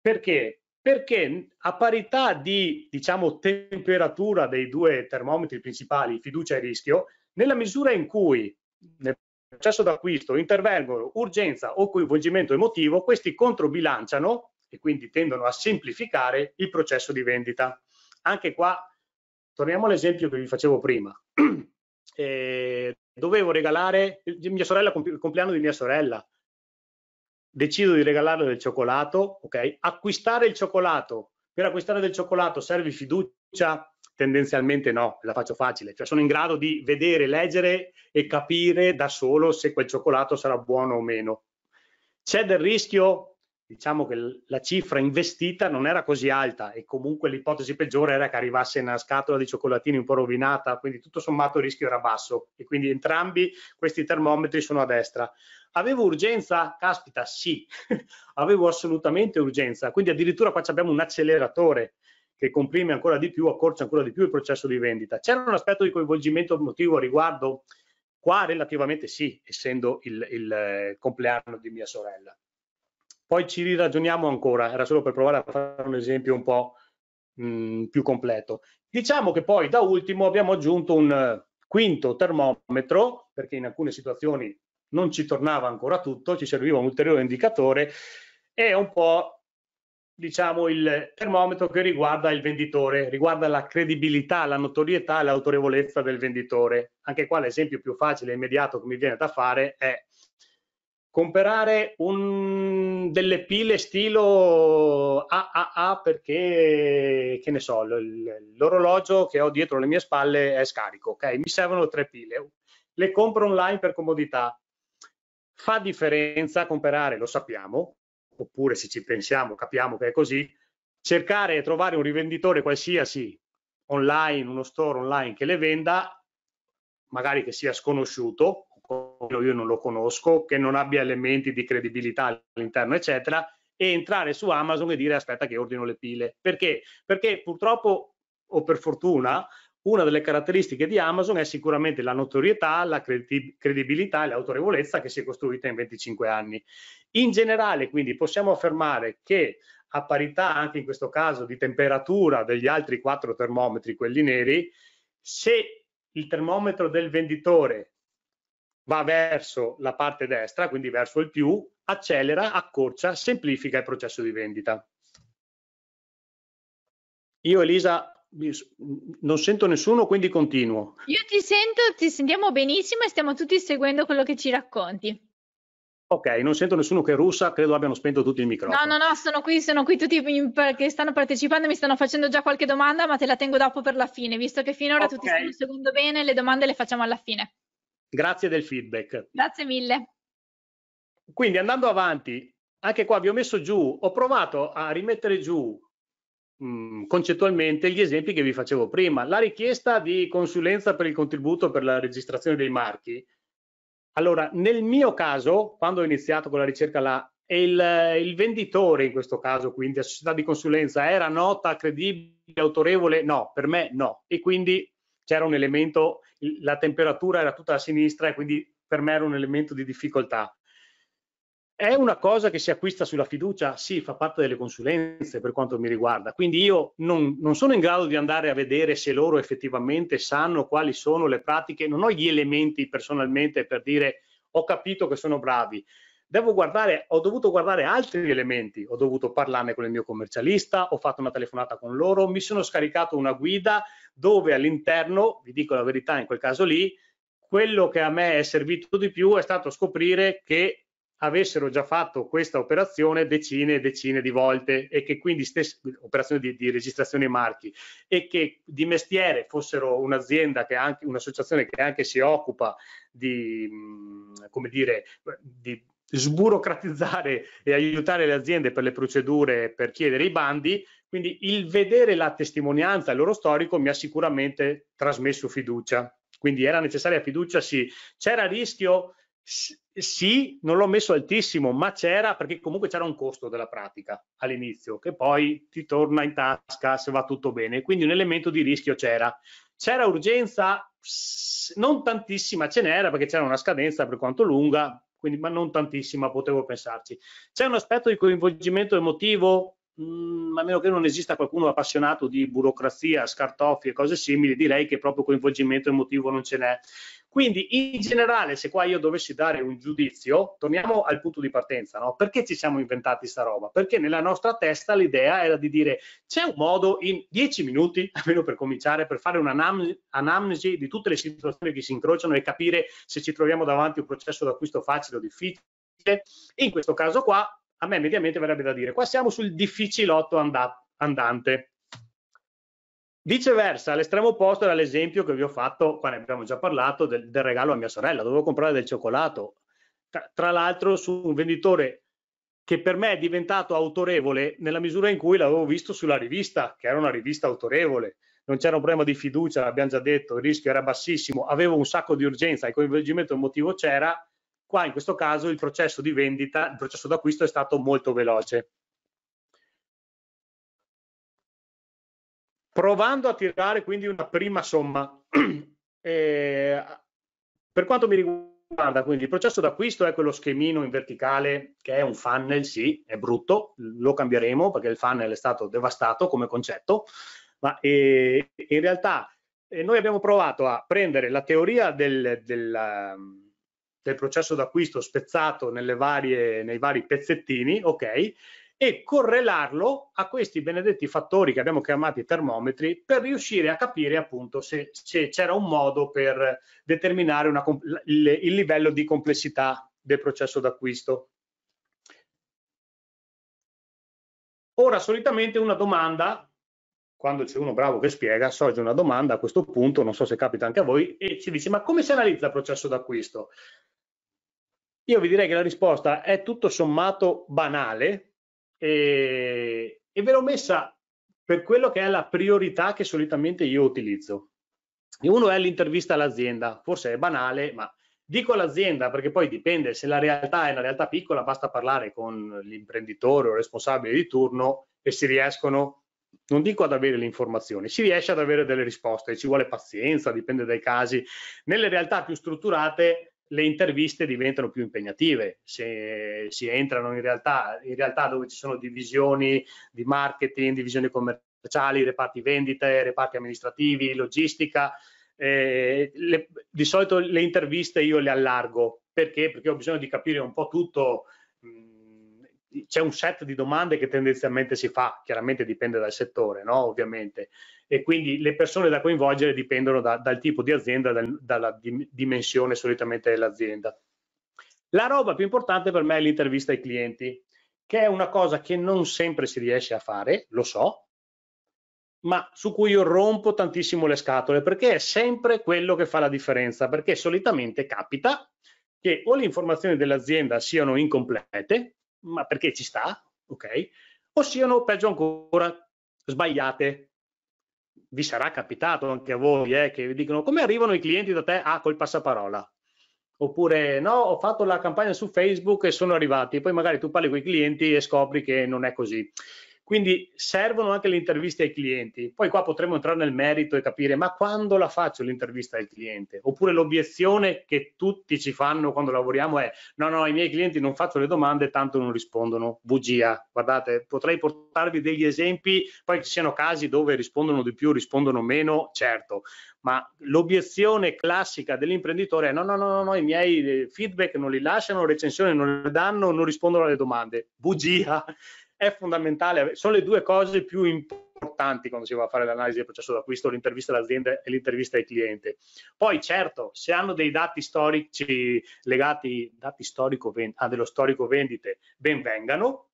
Perché? Perché a parità di diciamo, temperatura dei due termometri principali, fiducia e rischio, nella misura in cui nel processo d'acquisto intervengono urgenza o coinvolgimento emotivo, questi controbilanciano e quindi tendono a semplificare il processo di vendita. Anche qua torniamo all'esempio che vi facevo prima. Eh, dovevo regalare mia sorella il compleanno di mia sorella. Decido di regalarle del cioccolato, ok? Acquistare il cioccolato. Per acquistare del cioccolato serve fiducia? Tendenzialmente no, la faccio facile, cioè sono in grado di vedere, leggere e capire da solo se quel cioccolato sarà buono o meno. C'è del rischio? diciamo che la cifra investita non era così alta e comunque l'ipotesi peggiore era che arrivasse una scatola di cioccolatini un po' rovinata, quindi tutto sommato il rischio era basso e quindi entrambi questi termometri sono a destra. Avevo urgenza? Caspita, sì, avevo assolutamente urgenza, quindi addirittura qua abbiamo un acceleratore che comprime ancora di più, accorcia ancora di più il processo di vendita. C'era un aspetto di coinvolgimento emotivo a riguardo? Qua relativamente sì, essendo il, il eh, compleanno di mia sorella poi ci riragioniamo ancora, era solo per provare a fare un esempio un po' mh, mhmm, più completo. Diciamo che poi da ultimo abbiamo aggiunto un quinto termometro, perché in alcune situazioni non ci tornava ancora tutto, ci serviva un ulteriore indicatore, è un po' diciamo il termometro che riguarda il venditore, riguarda la credibilità, la notorietà l'autorevolezza del venditore. Anche qua l'esempio più facile e immediato che mi viene da fare è comprare un, delle pile stilo AAA perché, che ne so, l'orologio che ho dietro le mie spalle è scarico, ok? Mi servono tre pile, le compro online per comodità. Fa differenza comprare, lo sappiamo, oppure se ci pensiamo capiamo che è così, cercare e trovare un rivenditore qualsiasi online, uno store online che le venda, magari che sia sconosciuto, o io non lo conosco, che non abbia elementi di credibilità all'interno, eccetera, e entrare su Amazon e dire aspetta che ordino le pile. Perché? Perché purtroppo o per fortuna una delle caratteristiche di Amazon è sicuramente la notorietà, la credibilità e l'autorevolezza che si è costruita in 25 anni. In generale, quindi, possiamo affermare che a parità anche in questo caso di temperatura degli altri quattro termometri, quelli neri, se il termometro del venditore va verso la parte destra, quindi verso il più, accelera, accorcia, semplifica il processo di vendita. Io Elisa non sento nessuno, quindi continuo. Io ti sento, ti sentiamo benissimo e stiamo tutti seguendo quello che ci racconti. Ok, non sento nessuno che russa, credo abbiano spento tutti il microfono. No, no, no, sono qui, sono qui tutti che stanno partecipando, mi stanno facendo già qualche domanda, ma te la tengo dopo per la fine, visto che finora okay. tutti stanno seguendo bene, le domande le facciamo alla fine. Grazie del feedback. Grazie mille. Quindi andando avanti, anche qua vi ho messo giù, ho provato a rimettere giù mh, mm, concettualmente gli esempi che vi facevo prima. La richiesta di consulenza per il contributo per la registrazione dei marchi. Allora, nel mio caso, quando ho iniziato con la ricerca là, il, il venditore in questo caso, quindi la società di consulenza, era nota, credibile, autorevole? No, per me no. E quindi c'era un elemento la temperatura era tutta a sinistra e quindi per me era un elemento di difficoltà. È una cosa che si acquista sulla fiducia? Sì, fa parte delle consulenze per quanto mi riguarda. Quindi io non, non, sono in grado di andare a vedere se loro effettivamente sanno quali sono le pratiche, non ho gli elementi personalmente per dire ho capito che sono bravi devo guardare, ho dovuto guardare altri elementi, ho dovuto parlarne con il mio commercialista, ho fatto una telefonata con loro, mi sono scaricato una guida dove all'interno, vi dico la verità in quel caso lì, quello che a me è servito di più è stato scoprire che avessero già fatto questa operazione decine e decine di volte e che quindi stesse operazioni di, di registrazione marchi e che di mestiere fossero un'azienda che anche un'associazione che anche si occupa di mm, come dire di sburocratizzare e aiutare le aziende per le procedure per chiedere i bandi, quindi il vedere la testimonianza, il loro storico mi ha sicuramente trasmesso fiducia. Quindi era necessaria fiducia, sì. C'era rischio, sì, non l'ho messo altissimo, ma c'era perché comunque c'era un costo della pratica all'inizio che poi ti torna in tasca se va tutto bene. Quindi un elemento di rischio c'era. C'era urgenza, non tantissima ce n'era perché c'era una scadenza per quanto lunga, quindi, ma non tantissima, potevo pensarci. C'è un aspetto di coinvolgimento emotivo, mh, mm, a meno che non esista qualcuno appassionato di burocrazia, scartoffi e cose simili, direi che proprio coinvolgimento emotivo non ce n'è. Quindi in generale, se qua io dovessi dare un giudizio, torniamo al punto di partenza, no? Perché ci siamo inventati sta roba? Perché nella nostra testa l'idea era di dire c'è un modo in dieci minuti, almeno per cominciare, per fare un'anamnesi di tutte le situazioni che si incrociano e capire se ci troviamo davanti a un processo d'acquisto facile o difficile. In questo caso qua, a me mediamente verrebbe da dire, qua siamo sul difficilotto andante Viceversa, all'estremo opposto era l'esempio che vi ho fatto, qua ne abbiamo già parlato, del, del regalo a mia sorella, dovevo comprare del cioccolato, tra, tra l'altro su un venditore che per me è diventato autorevole nella misura in cui l'avevo visto sulla rivista, che era una rivista autorevole, non c'era un problema di fiducia, l'abbiamo già detto, il rischio era bassissimo, avevo un sacco di urgenza, il coinvolgimento emotivo c'era, qua in questo caso il processo di vendita, il processo d'acquisto è stato molto veloce. provando a tirare quindi una prima somma. eh, per quanto mi riguarda, quindi il processo d'acquisto è quello schemino in verticale che è un funnel, sì, è brutto, lo cambieremo perché il funnel è stato devastato come concetto, ma eh, in realtà eh, noi abbiamo provato a prendere la teoria del, del, um, del processo d'acquisto spezzato varie, nei vari pezzettini, ok, e correlarlo a questi benedetti fattori che abbiamo chiamati termometri per riuscire a capire appunto se, c'era un modo per determinare una, il, il livello di complessità del processo d'acquisto. Ora solitamente una domanda quando c'è uno bravo che spiega, sorge una domanda a questo punto, non so se capita anche a voi, e ci dice ma come si analizza il processo d'acquisto? Io vi direi che la risposta è tutto sommato banale, e, e ve l'ho messa per quello che è la priorità che solitamente io utilizzo. Uno è l'intervista all'azienda, forse è banale, ma dico all'azienda perché poi dipende, se la realtà è una realtà piccola basta parlare con l'imprenditore o il responsabile di turno e si riescono, non dico ad avere le informazioni, si riesce ad avere delle risposte, ci vuole pazienza, dipende dai casi. Nelle realtà più strutturate le interviste diventano più impegnative, se si entrano in realtà, in realtà dove ci sono divisioni di marketing, divisioni commerciali, reparti vendite, reparti amministrativi, logistica, eh, le, di solito le interviste io le allargo perché? Perché ho bisogno di capire un po' tutto. Mm, c'è un set di domande che tendenzialmente si fa, chiaramente dipende dal settore, no? ovviamente e quindi le persone da coinvolgere dipendono da, dal tipo di azienda, dal, dalla dimensione solitamente dell'azienda. La roba più importante per me è l'intervista ai clienti, che è una cosa che non sempre si riesce a fare, lo so, ma su cui io rompo tantissimo le scatole, perché è sempre quello che fa la differenza, perché solitamente capita che o le informazioni dell'azienda siano incomplete, ma perché ci sta, ok? O siano, peggio ancora, sbagliate, vi sarà capitato anche a voi eh, che vi dicono come arrivano i clienti da te? Ah, col passaparola. Oppure no, ho fatto la campagna su Facebook e sono arrivati. Poi magari tu parli con i clienti e scopri che non è così. Quindi servono anche le interviste ai clienti. Poi qua potremmo entrare nel merito e capire ma quando la faccio l'intervista al cliente? Oppure l'obiezione che tutti ci fanno quando lavoriamo è no, no, i miei clienti non faccio le domande, tanto non rispondono. Bugia. Guardate, potrei portarvi degli esempi, poi ci siano casi dove rispondono di più, rispondono meno, certo, ma l'obiezione classica dell'imprenditore è no, no, no, no, no, i miei eh, feedback non li lasciano, recensioni non le danno, non rispondono alle domande. Bugia è fondamentale, sono le due cose più importanti quando si va a fare l'analisi del processo d'acquisto, l'intervista all'azienda e l'intervista al cliente. Poi certo, se hanno dei dati storici legati dati storico, ah, dello storico vendite, ben vengano,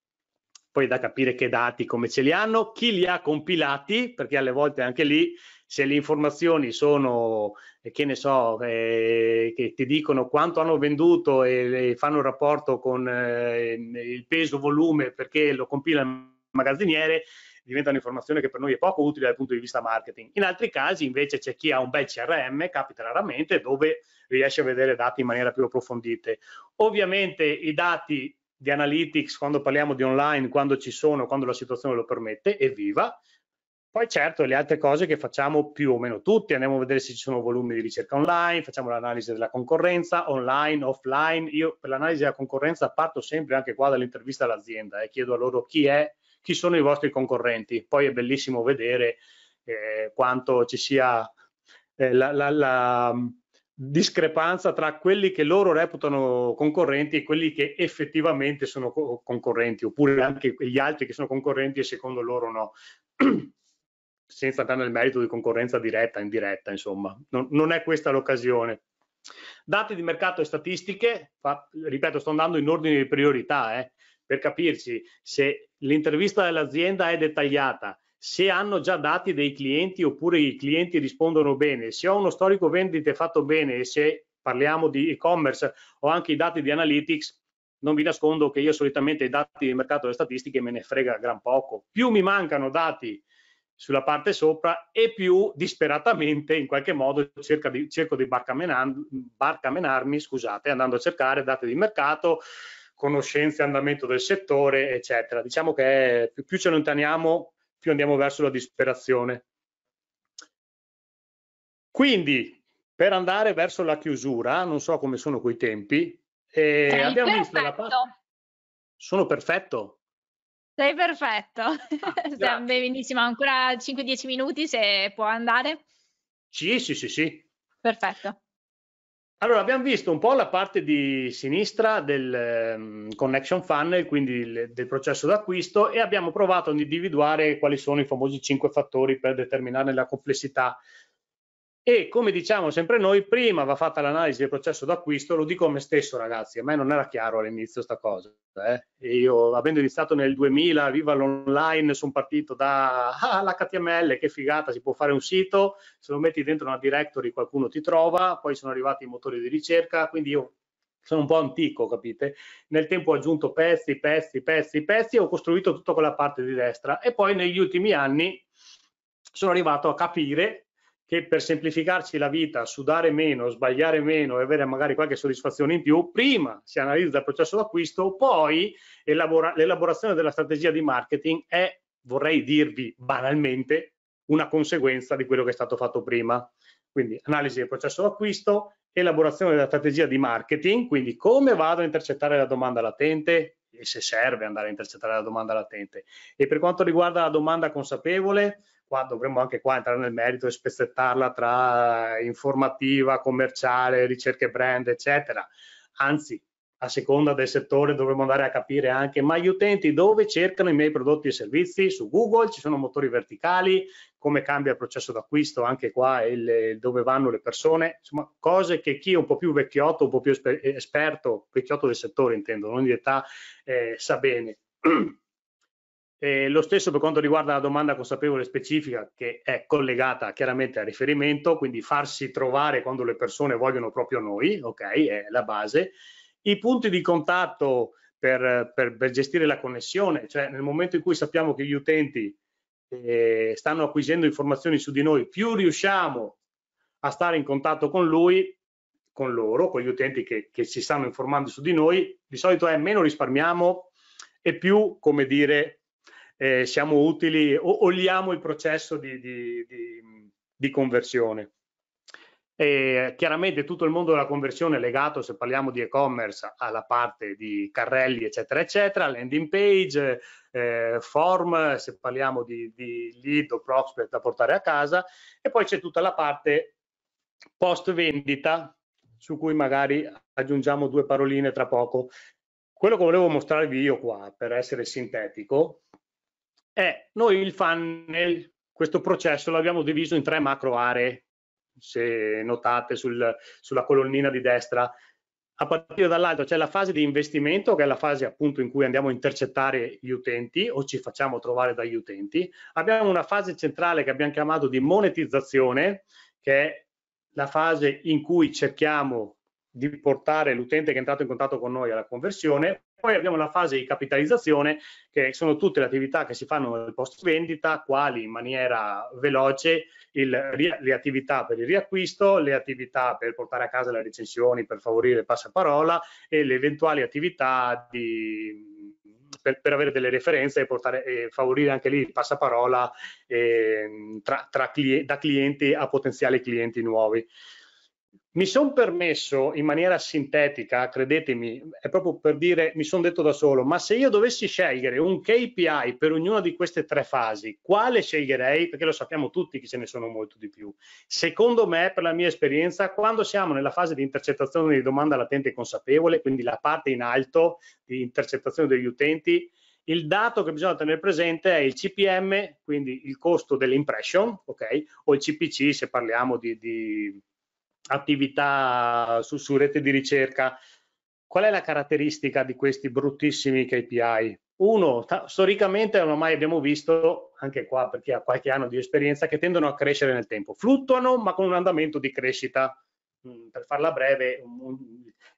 poi è da capire che dati, come ce li hanno, chi li ha compilati, perché alle volte anche lì se le informazioni sono, eh, che ne so, eh, che ti dicono quanto hanno venduto e, e fanno un rapporto con eh, il peso-volume perché lo compila il magazziniere, diventa un'informazione che per noi è poco utile dal punto di vista marketing. In altri casi invece c'è chi ha un bel CRM, capita raramente, dove riesce a vedere dati in maniera più approfondita. Ovviamente i dati di analytics, quando parliamo di online, quando ci sono, quando la situazione lo permette, evviva. Poi certo le altre cose che facciamo più o meno tutti, andiamo a vedere se ci sono volumi di ricerca online, facciamo l'analisi della concorrenza, online, offline. Io per l'analisi della concorrenza parto sempre anche qua dall'intervista all'azienda e eh, chiedo a loro chi è, chi sono i vostri concorrenti. Poi è bellissimo vedere eh, quanto ci sia eh, la, la, la discrepanza tra quelli che loro reputano concorrenti e quelli che effettivamente sono co concorrenti, oppure anche gli altri che sono concorrenti e secondo loro no. Senza andare nel merito di concorrenza diretta, indiretta, insomma, non, non è questa l'occasione. Dati di mercato e statistiche, fa, ripeto, sto andando in ordine di priorità, eh, per capirci se l'intervista dell'azienda è dettagliata, se hanno già dati dei clienti oppure i clienti rispondono bene, se ho uno storico vendite fatto bene e se parliamo di e-commerce o anche i dati di analytics, non vi nascondo che io solitamente i dati di mercato delle statistiche me ne frega gran poco. Più mi mancano dati sulla parte sopra e più disperatamente in qualche modo di, cerco di barcamenarmi, scusate, andando a cercare dati di mercato, conoscenze, andamento del settore, eccetera. Diciamo che più, più ci allontaniamo più andiamo verso la disperazione. Quindi, per andare verso la chiusura, non so come sono quei tempi, eh, abbiamo perfetto. visto la parte... Sono perfetto. Sei perfetto. Ah, Siamo benissimo, ancora 5-10 minuti se può andare. Sì, sì, sì, sì. Perfetto. Allora, abbiamo visto un po' la parte di sinistra del um, connection funnel, quindi il, del processo d'acquisto, e abbiamo provato ad individuare quali sono i famosi cinque fattori per determinare la complessità e come diciamo sempre noi, prima va fatta l'analisi del processo d'acquisto, lo dico a me stesso ragazzi, a me non era chiaro all'inizio questa cosa, eh? io avendo iniziato nel 2000, viva l'online, sono partito da ah, l'HTML, che figata, si può fare un sito, se lo metti dentro una directory qualcuno ti trova, poi sono arrivati i motori di ricerca, quindi io sono un po' antico, capite? Nel tempo ho aggiunto pezzi, pezzi, pezzi, pezzi, e ho costruito tutta quella parte di destra e poi negli ultimi anni sono arrivato a capire che per semplificarci la vita, sudare meno, sbagliare meno e avere magari qualche soddisfazione in più, prima si analizza il processo d'acquisto, poi elabora, l'elaborazione della strategia di marketing è, vorrei dirvi banalmente, una conseguenza di quello che è stato fatto prima. Quindi analisi del processo d'acquisto, elaborazione della strategia di marketing, quindi come vado a intercettare la domanda latente e se serve andare a intercettare la domanda latente. E per quanto riguarda la domanda consapevole, qua dovremmo anche qua entrare nel merito e spezzettarla tra informativa, commerciale, ricerche brand, eccetera. Anzi, a seconda del settore dovremmo andare a capire anche, ma gli utenti dove cercano i miei prodotti e servizi? Su Google ci sono motori verticali, come cambia il processo d'acquisto, anche qua il, dove vanno le persone, insomma cose che chi è un po' più vecchiotto, un po' più esperto, vecchiotto del settore intendo, non di età, eh, sa bene. Eh, lo stesso per quanto riguarda la domanda consapevole specifica che è collegata chiaramente al riferimento, quindi farsi trovare quando le persone vogliono proprio noi, ok, è la base. I punti di contatto per, per, per gestire la connessione, cioè nel momento in cui sappiamo che gli utenti eh, stanno acquisendo informazioni su di noi, più riusciamo a stare in contatto con lui, con loro, con gli utenti che, che si stanno informando su di noi, di solito è meno risparmiamo e più, come dire, eh, siamo utili o oliamo il processo di, di, di, di conversione. E chiaramente tutto il mondo della conversione è legato, se parliamo di e-commerce, alla parte di carrelli, eccetera, eccetera, landing page, eh, form, se parliamo di, di lead o prospect da portare a casa, e poi c'è tutta la parte post vendita, su cui magari aggiungiamo due paroline tra poco. Quello che volevo mostrarvi io qua, per essere sintetico, eh, noi il funnel, questo processo l'abbiamo diviso in tre macro aree, se notate sul, sulla colonnina di destra. A partire dall'alto c'è la fase di investimento, che è la fase appunto in cui andiamo a intercettare gli utenti o ci facciamo trovare dagli utenti. Abbiamo una fase centrale che abbiamo chiamato di monetizzazione, che è la fase in cui cerchiamo di portare l'utente che è entrato in contatto con noi alla conversione poi abbiamo la fase di capitalizzazione, che sono tutte le attività che si fanno nel post vendita, quali in maniera veloce il, le attività per il riacquisto, le attività per portare a casa le recensioni, per favorire il passaparola e le eventuali attività di, per, per, avere delle referenze e, portare, e, favorire anche lì il passaparola eh, tra, tra, da clienti a potenziali clienti nuovi. Mi sono permesso in maniera sintetica, credetemi, è proprio per dire, mi sono detto da solo, ma se io dovessi scegliere un KPI per ognuna di queste tre fasi, quale sceglierei? Perché lo sappiamo tutti che ce ne sono molto di più. Secondo me, per la mia esperienza, quando siamo nella fase di intercettazione di domanda latente e consapevole, quindi la parte in alto di intercettazione degli utenti, il dato che bisogna tenere presente è il CPM, quindi il costo dell'impression, ok? O il CPC se parliamo di, di attività su, su rete di ricerca, qual è la caratteristica di questi bruttissimi KPI? Uno, storicamente ormai abbiamo visto, anche qua per chi ha qualche anno di esperienza, che tendono a crescere nel tempo, fluttuano ma con un andamento di crescita. Mm, per farla breve,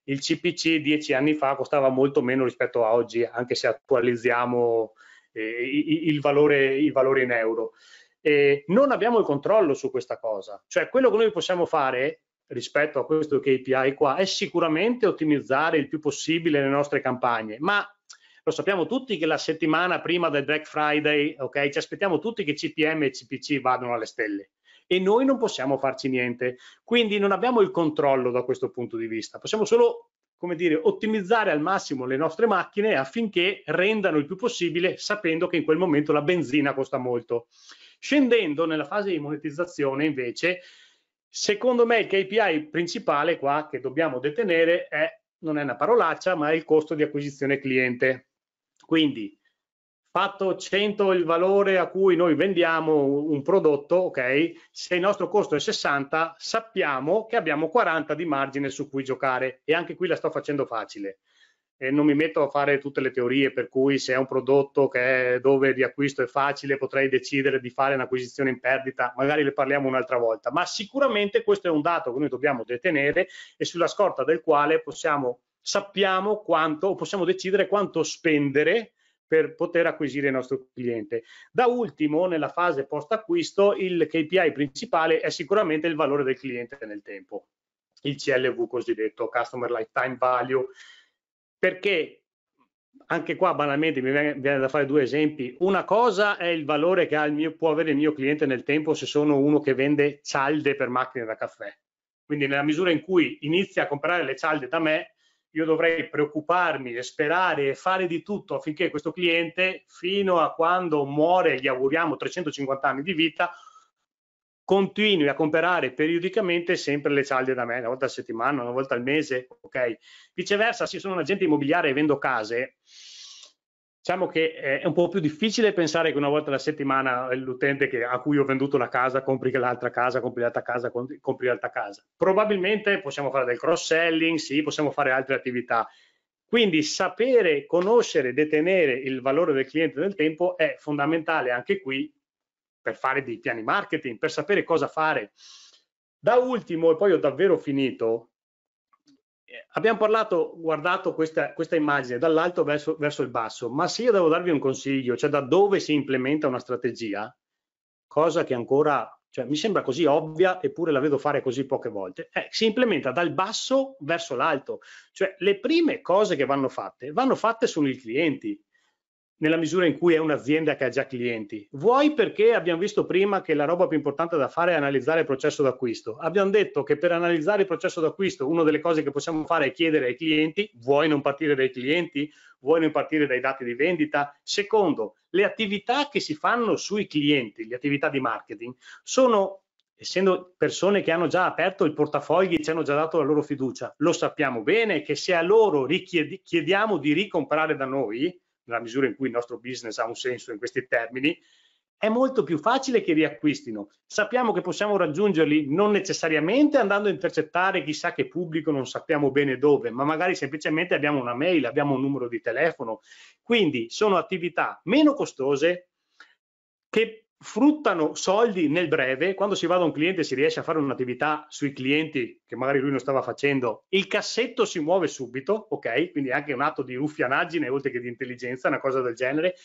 il CPC dieci anni fa costava molto meno rispetto a oggi, anche se attualizziamo eh, il, valore, il valore in euro. E non abbiamo il controllo su questa cosa, cioè quello che noi possiamo fare rispetto a questo KPI qua è sicuramente ottimizzare il più possibile le nostre campagne, ma lo sappiamo tutti che la settimana prima del Black Friday, ok, ci aspettiamo tutti che CPM e CPC vadano alle stelle e noi non possiamo farci niente. Quindi non abbiamo il controllo da questo punto di vista, possiamo solo come dire, ottimizzare al massimo le nostre macchine affinché rendano il più possibile sapendo che in quel momento la benzina costa molto. Scendendo nella fase di monetizzazione invece Secondo me il KPI principale qua che dobbiamo detenere è, non è una parolaccia, ma è il costo di acquisizione cliente. Quindi fatto 100 il valore a cui noi vendiamo un prodotto, ok? Se il nostro costo è 60, sappiamo che abbiamo 40 di margine su cui giocare e anche qui la sto facendo facile eh, non mi metto a fare tutte le teorie per cui se è un prodotto è dove di acquisto è facile potrei decidere di fare un'acquisizione in perdita, magari ne parliamo un'altra volta, ma sicuramente questo è un dato che noi dobbiamo detenere e sulla scorta del quale possiamo, sappiamo quanto, possiamo decidere quanto spendere per poter acquisire il nostro cliente. Da ultimo, nella fase post acquisto, il KPI principale è sicuramente il valore del cliente nel tempo, il CLV cosiddetto, Customer Lifetime Value, perché anche qua banalmente mi viene, viene da fare due esempi. Una cosa è il valore che il mio, può avere il mio cliente nel tempo se sono uno che vende cialde per macchine da caffè. Quindi nella misura in cui inizia a comprare le cialde da me, io dovrei preoccuparmi e sperare e fare di tutto affinché questo cliente, fino a quando muore, gli auguriamo 350 anni di vita, continui a comprare periodicamente sempre le cialde da me, una volta a settimana, una volta al mese, ok? Viceversa, se sono un agente immobiliare e vendo case, diciamo che eh, è un po' più difficile pensare che una volta alla settimana l'utente a cui ho venduto la casa compri l'altra casa, compri l'altra casa, compri l'altra casa. Probabilmente possiamo fare del cross-selling, sì, possiamo fare altre attività. Quindi sapere, conoscere, detenere il valore del cliente nel tempo è fondamentale anche qui per fare dei piani marketing, per sapere cosa fare. Da ultimo, e poi ho davvero finito, eh, abbiamo parlato, guardato questa, questa immagine dall'alto verso, verso, il basso, ma se io devo darvi un consiglio, cioè da dove si implementa una strategia, cosa che ancora cioè, mi sembra così ovvia eppure la vedo fare così poche volte, eh, si implementa dal basso verso l'alto, cioè le prime cose che vanno fatte vanno fatte sui clienti nella misura in cui è un'azienda che ha già clienti. Vuoi perché abbiamo visto prima che la roba più importante da fare è analizzare il processo d'acquisto. Abbiamo detto che per analizzare il processo d'acquisto una delle cose che possiamo fare è chiedere ai clienti, vuoi non partire dai clienti, vuoi non partire dai dati di vendita. Secondo, le attività che si fanno sui clienti, le attività di marketing, sono essendo persone che hanno già aperto il portafogli e ci hanno già dato la loro fiducia, lo sappiamo bene che se a loro richiediamo di ricomprare da noi, nella misura in cui il nostro business ha un senso in questi termini, è molto più facile che riacquistino. Sappiamo che possiamo raggiungerli non necessariamente andando a intercettare chissà che pubblico, non sappiamo bene dove, ma magari semplicemente abbiamo una mail, abbiamo un numero di telefono. Quindi sono attività meno costose che fruttano soldi nel breve, quando si va da un cliente e si riesce a fare un'attività sui clienti che magari lui non stava facendo, il cassetto si muove subito, ok? Quindi anche un atto di ruffianaggine oltre che di intelligenza, una cosa del genere.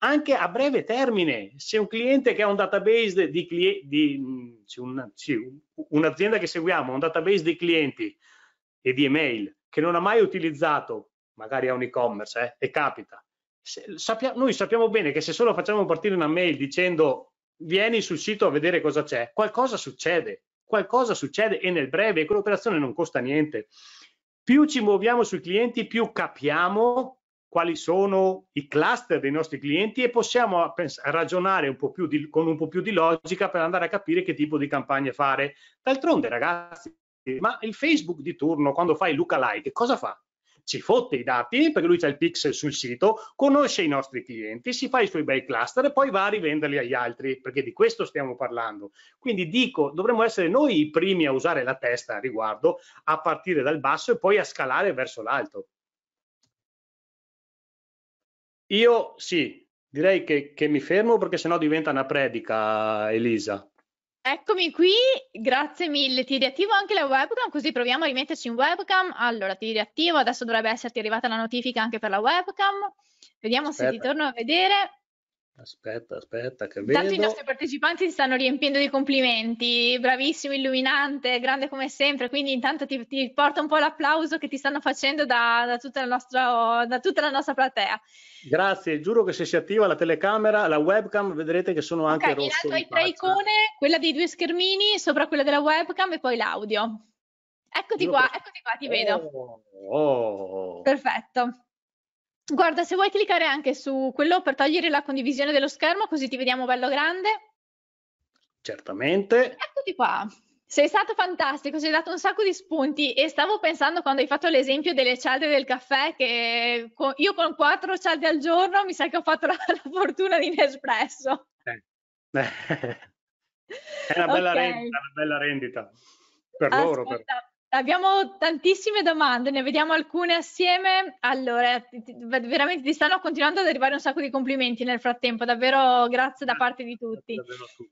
Anche a breve termine, se un cliente che ha un database di clienti, mm, un, un'azienda che seguiamo, un database di clienti e di email che non ha mai utilizzato, magari ha un e-commerce eh, e capita, se, sappia, noi sappiamo bene che se solo facciamo partire una mail dicendo vieni sul sito a vedere cosa c'è, qualcosa succede, qualcosa succede e nel breve quell'operazione non costa niente. Più ci muoviamo sui clienti, più capiamo quali sono i cluster dei nostri clienti e possiamo ragionare un po più di, con un po' più di logica per andare a capire che tipo di campagne fare. D'altronde, ragazzi, ma il Facebook di turno, quando fai Luca Like, cosa fa? ci fotte i dati perché lui c'ha il pixel sul sito, conosce i nostri clienti, si fa i suoi bei cluster e poi va a rivenderli agli altri, perché di questo stiamo parlando. Quindi dico, dovremmo essere noi i primi a usare la testa a riguardo, a partire dal basso e poi a scalare verso l'alto. Io sì, direi che, che mi fermo perché sennò diventa una predica, Elisa. Eccomi qui, grazie mille. Ti riattivo anche la webcam, così proviamo a rimetterci in webcam. Allora, ti riattivo, adesso dovrebbe esserti arrivata la notifica anche per la webcam. Vediamo Aspetta. se ti torno a vedere. Aspetta, aspetta, che vedo. Tanto i nostri partecipanti si stanno riempiendo di complimenti, bravissimo, illuminante, grande come sempre, quindi intanto ti, ti porta un po' l'applauso che ti stanno facendo da, da, tutta nostra, da, tutta la nostra, platea. Grazie, giuro che se si attiva la telecamera, la webcam, vedrete che sono anche okay, rosso. In alto hai tre icone, quella dei due schermini, sopra quella della webcam e poi l'audio. Eccoti giuro qua, che... eccoti qua, ti oh, vedo. Oh. oh. Perfetto. Guarda, se vuoi cliccare anche su quello per togliere la condivisione dello schermo, così ti vediamo bello grande. Certamente. Eccoti qua. Sei stato fantastico, ci hai dato un sacco di spunti e stavo pensando quando hai fatto l'esempio delle cialde del caffè che io con quattro cialde al giorno mi sa che ho fatto la, la fortuna di Nespresso. Eh. È una bella, okay. rendita, una bella rendita, per Ascolta, loro. Per... Abbiamo tantissime domande, ne vediamo alcune assieme. Allora, veramente ti stanno continuando ad arrivare un sacco di complimenti nel frattempo, davvero grazie da parte di tutti. tutti.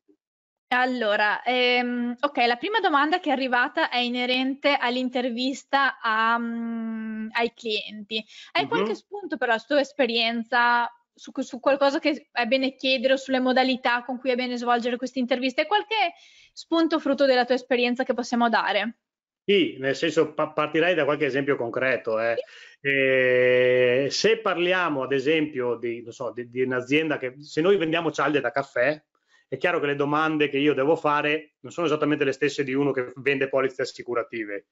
Allora, ehm, ok, la prima domanda che è arrivata è inerente all'intervista a, um, ai clienti. Hai mm-hmm. qualche spunto per la tua esperienza su, su, qualcosa che è bene chiedere o sulle modalità con cui è bene svolgere queste interviste? Qualche spunto frutto della tua esperienza che possiamo dare? Sì, nel senso partirei da qualche esempio concreto. Eh. Eh, se parliamo ad esempio di, so, di, di, un'azienda che se noi vendiamo cialde da caffè, è chiaro che le domande che io devo fare non sono esattamente le stesse di uno che vende polizze assicurative.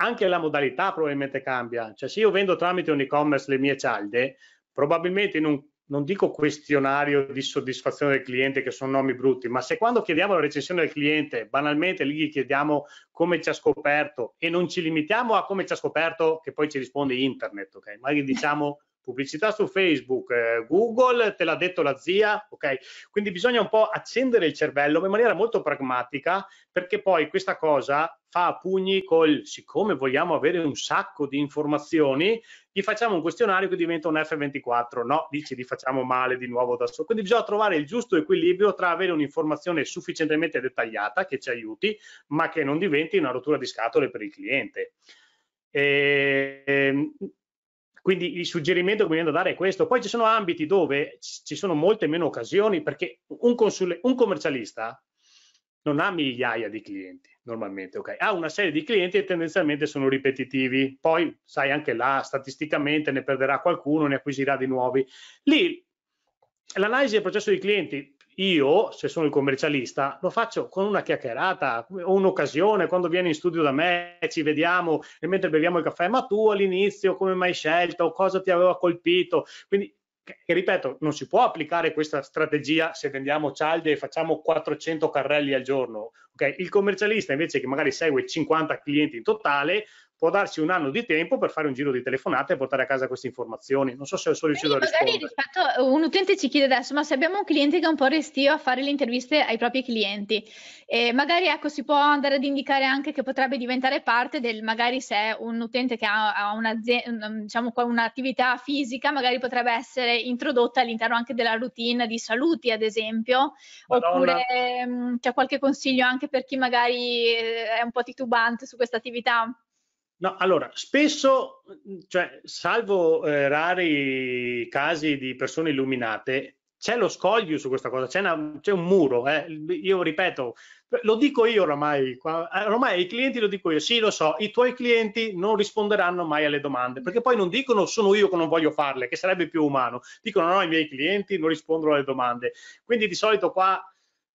Anche la modalità probabilmente cambia, cioè se io vendo tramite un e-commerce le mie cialde, probabilmente in un non dico questionario di soddisfazione del cliente che sono nomi brutti, ma se quando chiediamo la recensione del cliente, banalmente lì gli chiediamo come ci ha scoperto e non ci limitiamo a come ci ha scoperto che poi ci risponde internet, ok? Magari diciamo pubblicità su Facebook, eh, Google, te l'ha detto la zia, ok? Quindi bisogna un po' accendere il cervello in maniera molto pragmatica perché poi questa cosa fa a pugni col siccome vogliamo avere un sacco di informazioni, gli facciamo un questionario che diventa un F24, no? Dici li facciamo male di nuovo da solo. Quindi bisogna trovare il giusto equilibrio tra avere un'informazione sufficientemente dettagliata che ci aiuti, ma che non diventi una rottura di scatole per il cliente. E, ehm, quindi il suggerimento che mi viene da dare è questo. Poi ci sono ambiti dove ci sono molte meno occasioni perché un, consule, un commercialista non ha migliaia di clienti normalmente, okay? ha una serie di clienti e tendenzialmente sono ripetitivi. Poi sai anche là, statisticamente ne perderà qualcuno, ne acquisirà di nuovi. Lì l'analisi del processo di clienti io, se sono il commercialista, lo faccio con una chiacchierata o un'occasione, quando vieni in studio da me, ci vediamo e mentre beviamo il caffè, ma tu all'inizio come mai scelto, cosa ti aveva colpito? Quindi, che, ripeto, non si può applicare questa strategia se vendiamo cialde e facciamo 400 carrelli al giorno. Okay? Il commercialista invece che magari segue 50 clienti in totale, può darci un anno di tempo per fare un giro di telefonate e portare a casa queste informazioni. Non so se sono riuscito Quindi a rispondere. Rispetto, eh, un utente ci chiede adesso, ma se abbiamo un cliente che è un po' restio a fare le interviste ai propri clienti, eh, magari ecco, si può andare ad indicare anche che potrebbe diventare parte del, magari se è un utente che ha, ha un'attività mm, diciamo, un'attività fisica, magari potrebbe essere introdotta all'interno anche della routine di saluti, ad esempio, Madonna. oppure mm, c'è qualche consiglio anche per chi magari eh, è un po' titubante su questa attività? No, allora, spesso, cioè, salvo eh, rari casi di persone illuminate, c'è lo scoglio su questa cosa, c'è, una, c'è un muro. Eh. Io ripeto, lo dico io oramai, oramai i clienti lo dico io, sì lo so, i tuoi clienti non risponderanno mai alle domande, perché poi non dicono sono io che non voglio farle, che sarebbe più umano, dicono no, i miei clienti non rispondono alle domande. Quindi di solito qua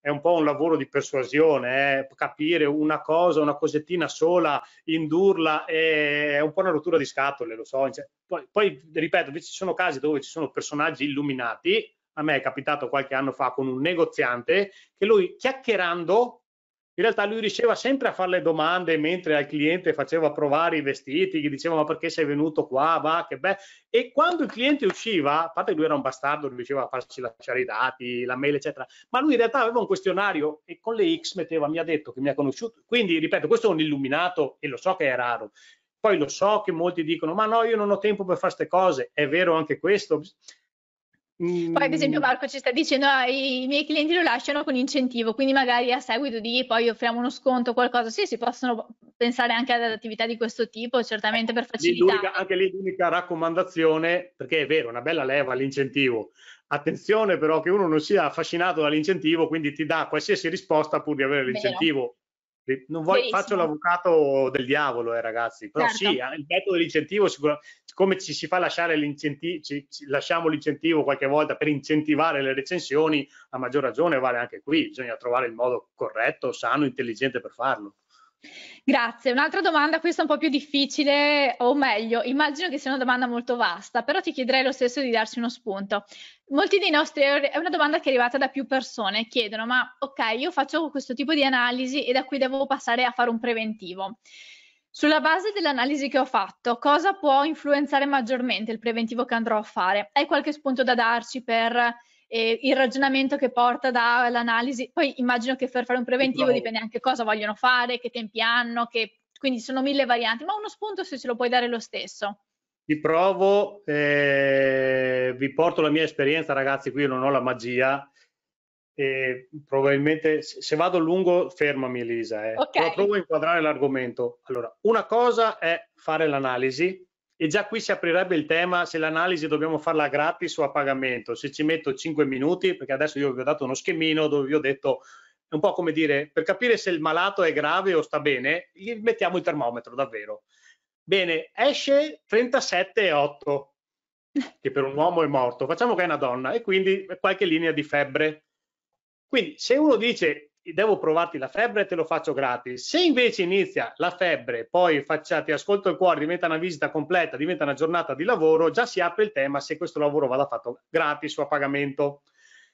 è un po' un lavoro di persuasione, eh? capire una cosa, una cosettina sola, indurla, è un po' una rottura di scatole, lo so. Poi, poi ripeto, ci sono casi dove ci sono personaggi illuminati, a me è capitato qualche anno fa con un negoziante, che lui chiacchierando in realtà lui riusciva sempre a fare le domande mentre al cliente faceva provare i vestiti, gli diceva ma perché sei venuto qua, va, che bello. E quando il cliente usciva, a parte che lui era un bastardo, riusciva a farci lasciare i dati, la mail, eccetera, ma lui in realtà aveva un questionario e con le X metteva, mi ha detto che mi ha conosciuto. Quindi, ripeto, questo è un illuminato e lo so che è raro. Poi lo so che molti dicono, ma no, io non ho tempo per fare queste cose, è vero anche questo. Poi, ad esempio, mm. Marco ci sta dicendo: "Ah, i miei clienti lo lasciano con incentivo, quindi magari a seguito di poi offriamo uno sconto o qualcosa. Sì, si possono pensare anche ad attività di questo tipo, certamente per facilitare. anche lì l'unica raccomandazione, perché è vero, una bella leva l'incentivo. Attenzione però che uno non sia affascinato dall'incentivo, quindi ti dà qualsiasi risposta pur di avere l'incentivo. l'incentivo. Non voglio, faccio l'avvocato del diavolo, eh, ragazzi, però certo. sì, il metodo dell'incentivo sicuramente, come ci si fa lasciare l'incentivo, ci, ci lasciamo l'incentivo qualche volta per incentivare le recensioni, a maggior ragione vale anche qui, bisogna trovare il modo corretto, sano, intelligente per farlo. Grazie. Un'altra domanda, questa un po' più difficile, o meglio, immagino che sia una domanda molto vasta, però ti chiederei lo stesso di darci uno spunto. Molti dei nostri, è una domanda che è arrivata da più persone, chiedono, ma ok, io faccio questo tipo di analisi e da qui devo passare a fare un preventivo. Sulla base dell'analisi che ho fatto, cosa può influenzare maggiormente il preventivo che andrò a fare? Hai qualche spunto da darci per eh, il ragionamento che porta dall'analisi. Poi immagino che per fare un preventivo no. dipende anche cosa vogliono fare, che tempi hanno, che... quindi sono mille varianti, ma uno spunto se ce lo puoi dare lo stesso. Ci provo, eh, vi porto la mia esperienza, ragazzi, qui non ho la magia. E probabilmente se vado lungo fermami Elisa eh. okay. provo a inquadrare l'argomento allora una cosa è fare l'analisi e già qui si aprirebbe il tema se l'analisi dobbiamo farla gratis o a pagamento, se ci metto 5 minuti, perché adesso io vi ho dato uno schemino dove vi ho detto è un po' come dire, per capire se il malato è grave o sta bene, gli mettiamo il termometro davvero. Bene, esce 37,8, che per un uomo è morto, facciamo che è una donna, e quindi qualche linea di febbre. Quindi se uno dice devo provarti la febbre e te lo faccio gratis. Se invece inizia la febbre, poi faccia, ti ascolto il cuore, diventa una visita completa, diventa una giornata di lavoro, già si apre il tema se questo lavoro vada fatto gratis o a pagamento.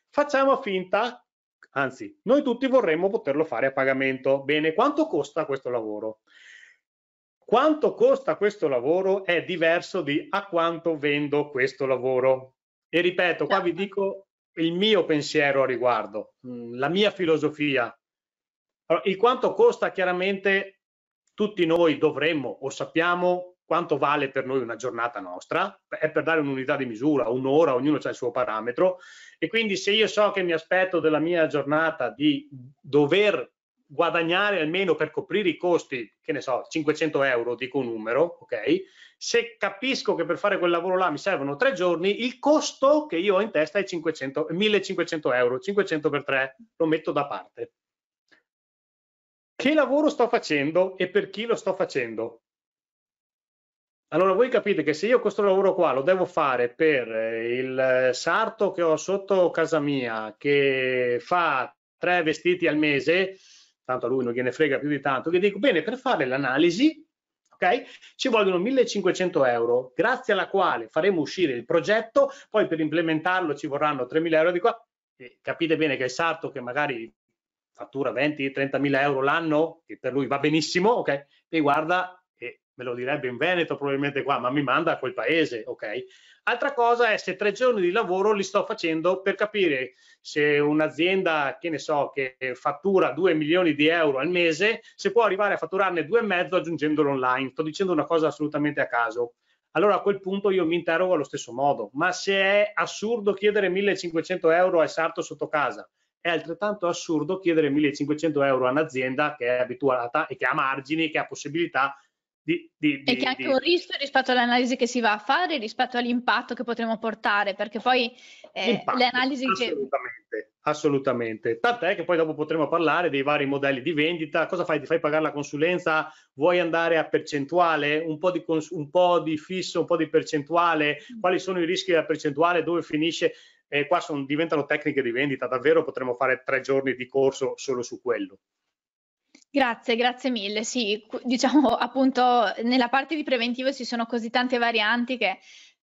Facciamo finta, anzi, noi tutti vorremmo poterlo fare a pagamento. Bene, quanto costa questo lavoro? Quanto costa questo lavoro è diverso di a quanto vendo questo lavoro. E ripeto, qua vi certo. dico il mio pensiero a riguardo, mm, la mia filosofia. Allora, il quanto costa chiaramente tutti noi dovremmo o sappiamo quanto vale per noi una giornata nostra, è per dare un'unità di misura, un'ora, ognuno ha il suo parametro e quindi se io so che mi aspetto della mia giornata di dover guadagnare almeno per coprire i costi, che ne so, 500 euro, dico un numero, ok? se capisco che per fare quel lavoro là mi servono tre giorni, il costo che io ho in testa è 500, 1500 euro, 500 per 3, lo metto da parte. Che lavoro sto facendo e per chi lo sto facendo? Allora voi capite che se io questo lavoro qua lo devo fare per eh, il eh, sarto che ho sotto casa mia, che fa tre vestiti al mese, tanto a lui non gliene frega più di tanto, gli dico bene, per fare l'analisi ok? Ci vogliono 1500 euro, grazie alla quale faremo uscire il progetto, poi per implementarlo ci vorranno 3000 euro di qua. E capite bene che il sarto che magari fattura 20-30 mila euro l'anno, che per lui va benissimo, ok? E guarda, e me lo direbbe in Veneto probabilmente qua, ma mi manda a quel paese, ok? Altra cosa è se tre giorni di lavoro li sto facendo per capire se un'azienda, che ne so, che fattura 2 milioni di euro al mese, se può arrivare a fatturarne due e mezzo aggiungendolo online. Sto dicendo una cosa assolutamente a caso. Allora a quel punto io mi interrogo allo stesso modo, ma se è assurdo chiedere 1500 euro al sarto sotto casa, è altrettanto assurdo chiedere 1500 euro a un'azienda che è abituata e che ha margini, che ha possibilità di, di, di, e che anche un rischio rispetto all'analisi che si va a fare, rispetto all'impatto che potremo portare, perché poi eh, le analisi... Assolutamente, che... assolutamente. Tant'è che poi dopo potremo parlare dei vari modelli di vendita, cosa fai? Ti fai pagare la consulenza? Vuoi andare a percentuale? Un po' di, cons- un po di fisso, un po' di percentuale? Mm. Quali sono i rischi della percentuale? Dove finisce? E eh, qua sono, diventano tecniche di vendita, davvero potremmo fare tre giorni di corso solo su quello. Grazie, grazie mille. Sì, diciamo appunto nella parte di preventivo ci sono così tante varianti che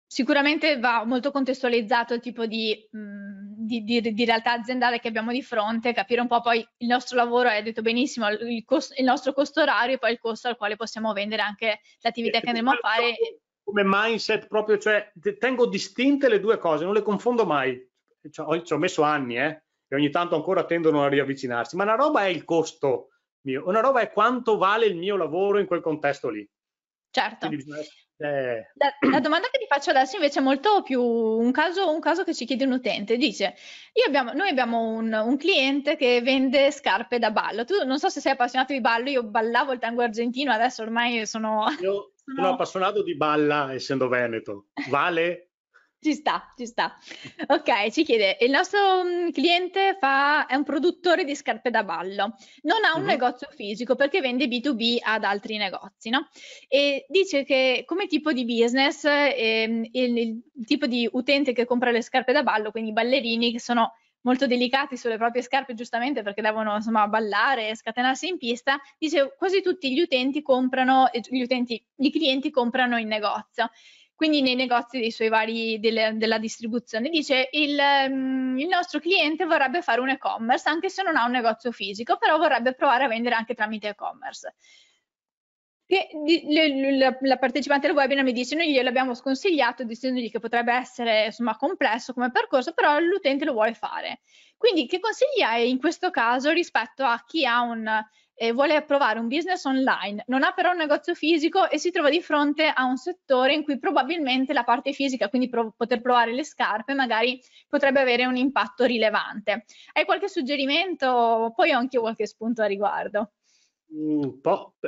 sicuramente va molto contestualizzato il tipo di, mh, mm, di, di, di, realtà aziendale che abbiamo di fronte, capire un po' poi il nostro lavoro, hai detto benissimo, il, costo, il nostro costo orario e poi il costo al quale possiamo vendere anche l'attività eh, che andremo a fare. Come mindset proprio, cioè tengo distinte le due cose, non le confondo mai. Ci ho, ci ho messo anni, eh, e ogni tanto ancora tendono a riavvicinarsi, ma la roba è il costo mio. Una roba è quanto vale il mio lavoro in quel contesto lì. Certo. La, la, eh, domanda che ti faccio adesso invece è molto più un caso, un caso che ci chiede un utente. Dice, abbiamo, noi abbiamo un, un, cliente che vende scarpe da ballo. Tu non so se sei appassionato di ballo, io ballavo il tango argentino, adesso ormai sono... Io sono appassionato di balla essendo veneto. Vale? Ci sta, ci sta. Ok, ci chiede, il nostro mm, cliente fa, è un produttore di scarpe da ballo, non ha un mm-hmm. negozio fisico perché vende B2B ad altri negozi, no? E dice che come tipo di business, eh, il, il tipo di utente che compra le scarpe da ballo, quindi i ballerini che sono molto delicati sulle proprie scarpe, giustamente perché devono insomma ballare e scatenarsi in pista, dice quasi tutti gli utenti comprano, gli utenti, i clienti comprano in negozio quindi nei negozi dei suoi vari, delle, della distribuzione. Dice il, mm, il nostro cliente vorrebbe fare un e-commerce anche se non ha un negozio fisico, però vorrebbe provare a vendere anche tramite e-commerce. Che la partecipante al webinar mi dice noi gliel'abbiamo sconsigliato dicendogli che potrebbe essere insomma complesso come percorso però l'utente lo vuole fare quindi che consigli hai in questo caso rispetto a chi ha un eh, vuole approvare un business online, non ha però un negozio fisico e si trova di fronte a un settore in cui probabilmente la parte fisica, quindi prov- poter provare le scarpe, magari potrebbe avere un impatto rilevante. Hai qualche suggerimento? Poi ho anche io qualche spunto a riguardo.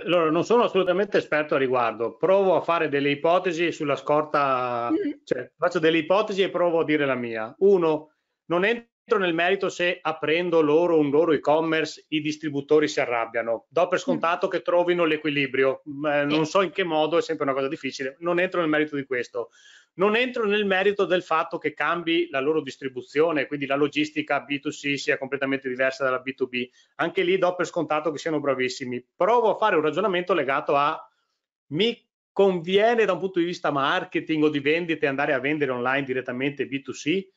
Allora, non sono assolutamente esperto a riguardo, provo a fare delle ipotesi sulla scorta, mm. cioè, faccio delle ipotesi e provo a dire la mia. Uno, non entro entro nel merito se aprendo loro un loro e-commerce i distributori si arrabbiano. Do per mm. scontato che trovino l'equilibrio, eh, non so in che modo, è sempre una cosa difficile, non entro nel merito di questo. Non entro nel merito del fatto che cambi la loro distribuzione, quindi la logistica B2C sia completamente diversa dalla B2B. Anche lì do per scontato che siano bravissimi. Provo a fare un ragionamento legato a mi conviene da un punto di vista marketing o di vendite andare a vendere online direttamente B2C?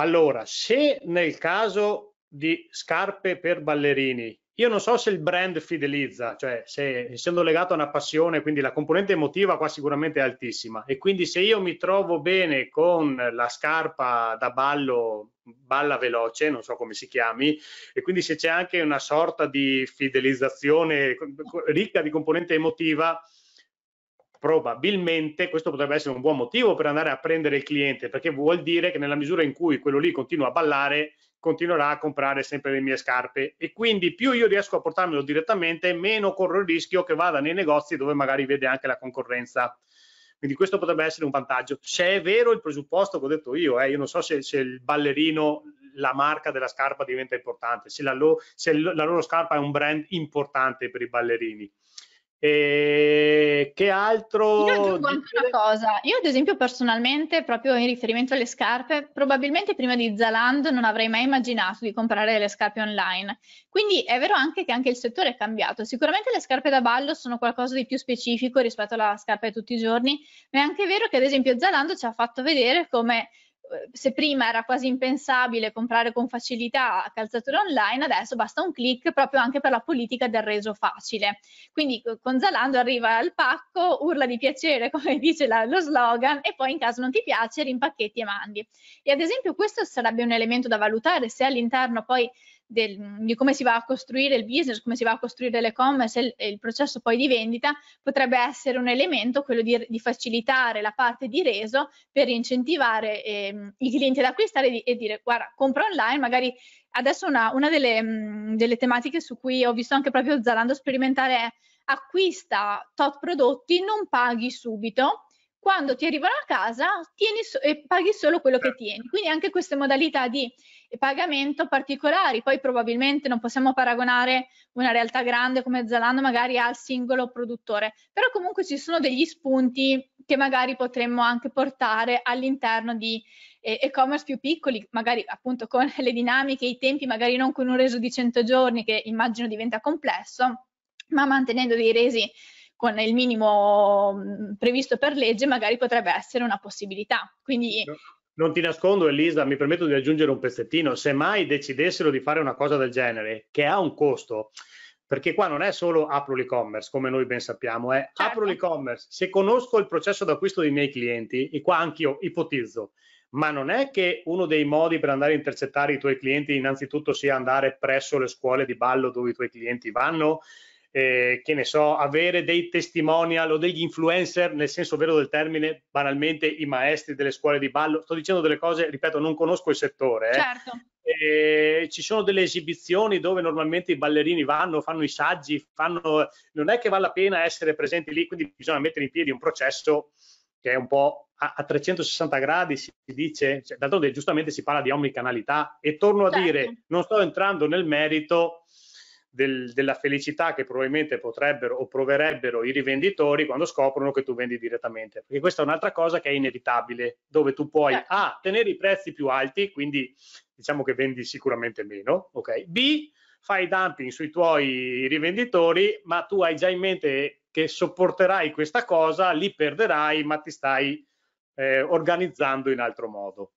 Allora, se nel caso di scarpe per ballerini, io non so se il brand fidelizza, cioè se essendo legato a una passione, quindi la componente emotiva qua sicuramente è altissima e quindi se io mi trovo bene con la scarpa da ballo, balla veloce, non so come si chiami, e quindi se c'è anche una sorta di fidelizzazione ricca di componente emotiva, probabilmente questo potrebbe essere un buon motivo per andare a prendere il cliente, perché vuol dire che nella misura in cui quello lì continua a ballare, continuerà a comprare sempre le mie scarpe e quindi più io riesco a portarmelo direttamente, meno corro il rischio che vada nei negozi dove magari vede anche la concorrenza. Quindi questo potrebbe essere un vantaggio. Se è vero il presupposto che ho detto io, eh, io non so se, se il ballerino, la marca della scarpa diventa importante, se la, lo, se la loro scarpa è un brand importante per i ballerini e che altro? Io aggiungo anche una cosa. Io, ad esempio, personalmente, proprio in riferimento alle scarpe, probabilmente prima di Zaland non avrei mai immaginato di comprare delle scarpe online. Quindi è vero anche che anche il settore è cambiato. Sicuramente le scarpe da ballo sono qualcosa di più specifico rispetto alla scarpa di tutti i giorni, ma è anche vero che, ad esempio, Zalando ci ha fatto vedere come eh, se prima era quasi impensabile comprare con facilità calzature online, adesso basta un click proprio anche per la politica del reso facile. Quindi eh, con Zalando arriva il pacco, urla di piacere come dice la, lo slogan e poi in caso non ti piace rimpacchetti e mandi. E ad esempio questo sarebbe un elemento da valutare se all'interno poi del, di come si va a costruire il business, come si va a costruire l'e-commerce e il, il, processo poi di vendita, potrebbe essere un elemento quello di, di facilitare la parte di reso per incentivare eh, i clienti ad acquistare e, di, e, dire guarda compra online, magari adesso una, una delle, mh, mm, delle, tematiche su cui ho visto anche proprio Zalando sperimentare è acquista tot prodotti, non paghi subito quando ti arrivano a casa tieni so- e paghi solo quello che tieni. Quindi anche queste modalità di pagamento particolari, poi probabilmente non possiamo paragonare una realtà grande come Zalando magari al singolo produttore, però comunque ci sono degli spunti che magari potremmo anche portare all'interno di eh, e-commerce più piccoli, magari appunto con le dinamiche, i tempi, magari non con un reso di 100 giorni che immagino diventa complesso, ma mantenendo dei resi con il minimo previsto per legge magari potrebbe essere una possibilità. Quindi non ti nascondo Elisa, mi permetto di aggiungere un pezzettino, se mai decidessero di fare una cosa del genere, che ha un costo, perché qua non è solo apro l'e-commerce, come noi ben sappiamo, è certo. apro l'e-commerce, se conosco il processo d'acquisto dei miei clienti, e qua anch'io ipotizzo, ma non è che uno dei modi per andare a intercettare i tuoi clienti innanzitutto sia andare presso le scuole di ballo dove i tuoi clienti vanno, eh, che ne so, avere dei testimonial o degli influencer nel senso vero del termine, banalmente i maestri delle scuole di ballo. Sto dicendo delle cose, ripeto, non conosco il settore. Eh. Certo. Eh, ci sono delle esibizioni dove normalmente i ballerini vanno, fanno i saggi, fanno... non è che vale la pena essere presenti lì, quindi bisogna mettere in piedi un processo che è un po' a, a 360 gradi, si dice, cioè, d'altronde giustamente si parla di omnicanalità e torno certo. a dire, non sto entrando nel merito, del, della felicità che probabilmente potrebbero o proverebbero i rivenditori quando scoprono che tu vendi direttamente. Perché questa è un'altra cosa che è inevitabile, dove tu puoi eh. A, tenere i prezzi più alti, quindi diciamo che vendi sicuramente meno, ok? B, fai dumping sui tuoi rivenditori, ma tu hai già in mente che sopporterai questa cosa, li perderai, ma ti stai eh, organizzando in altro modo.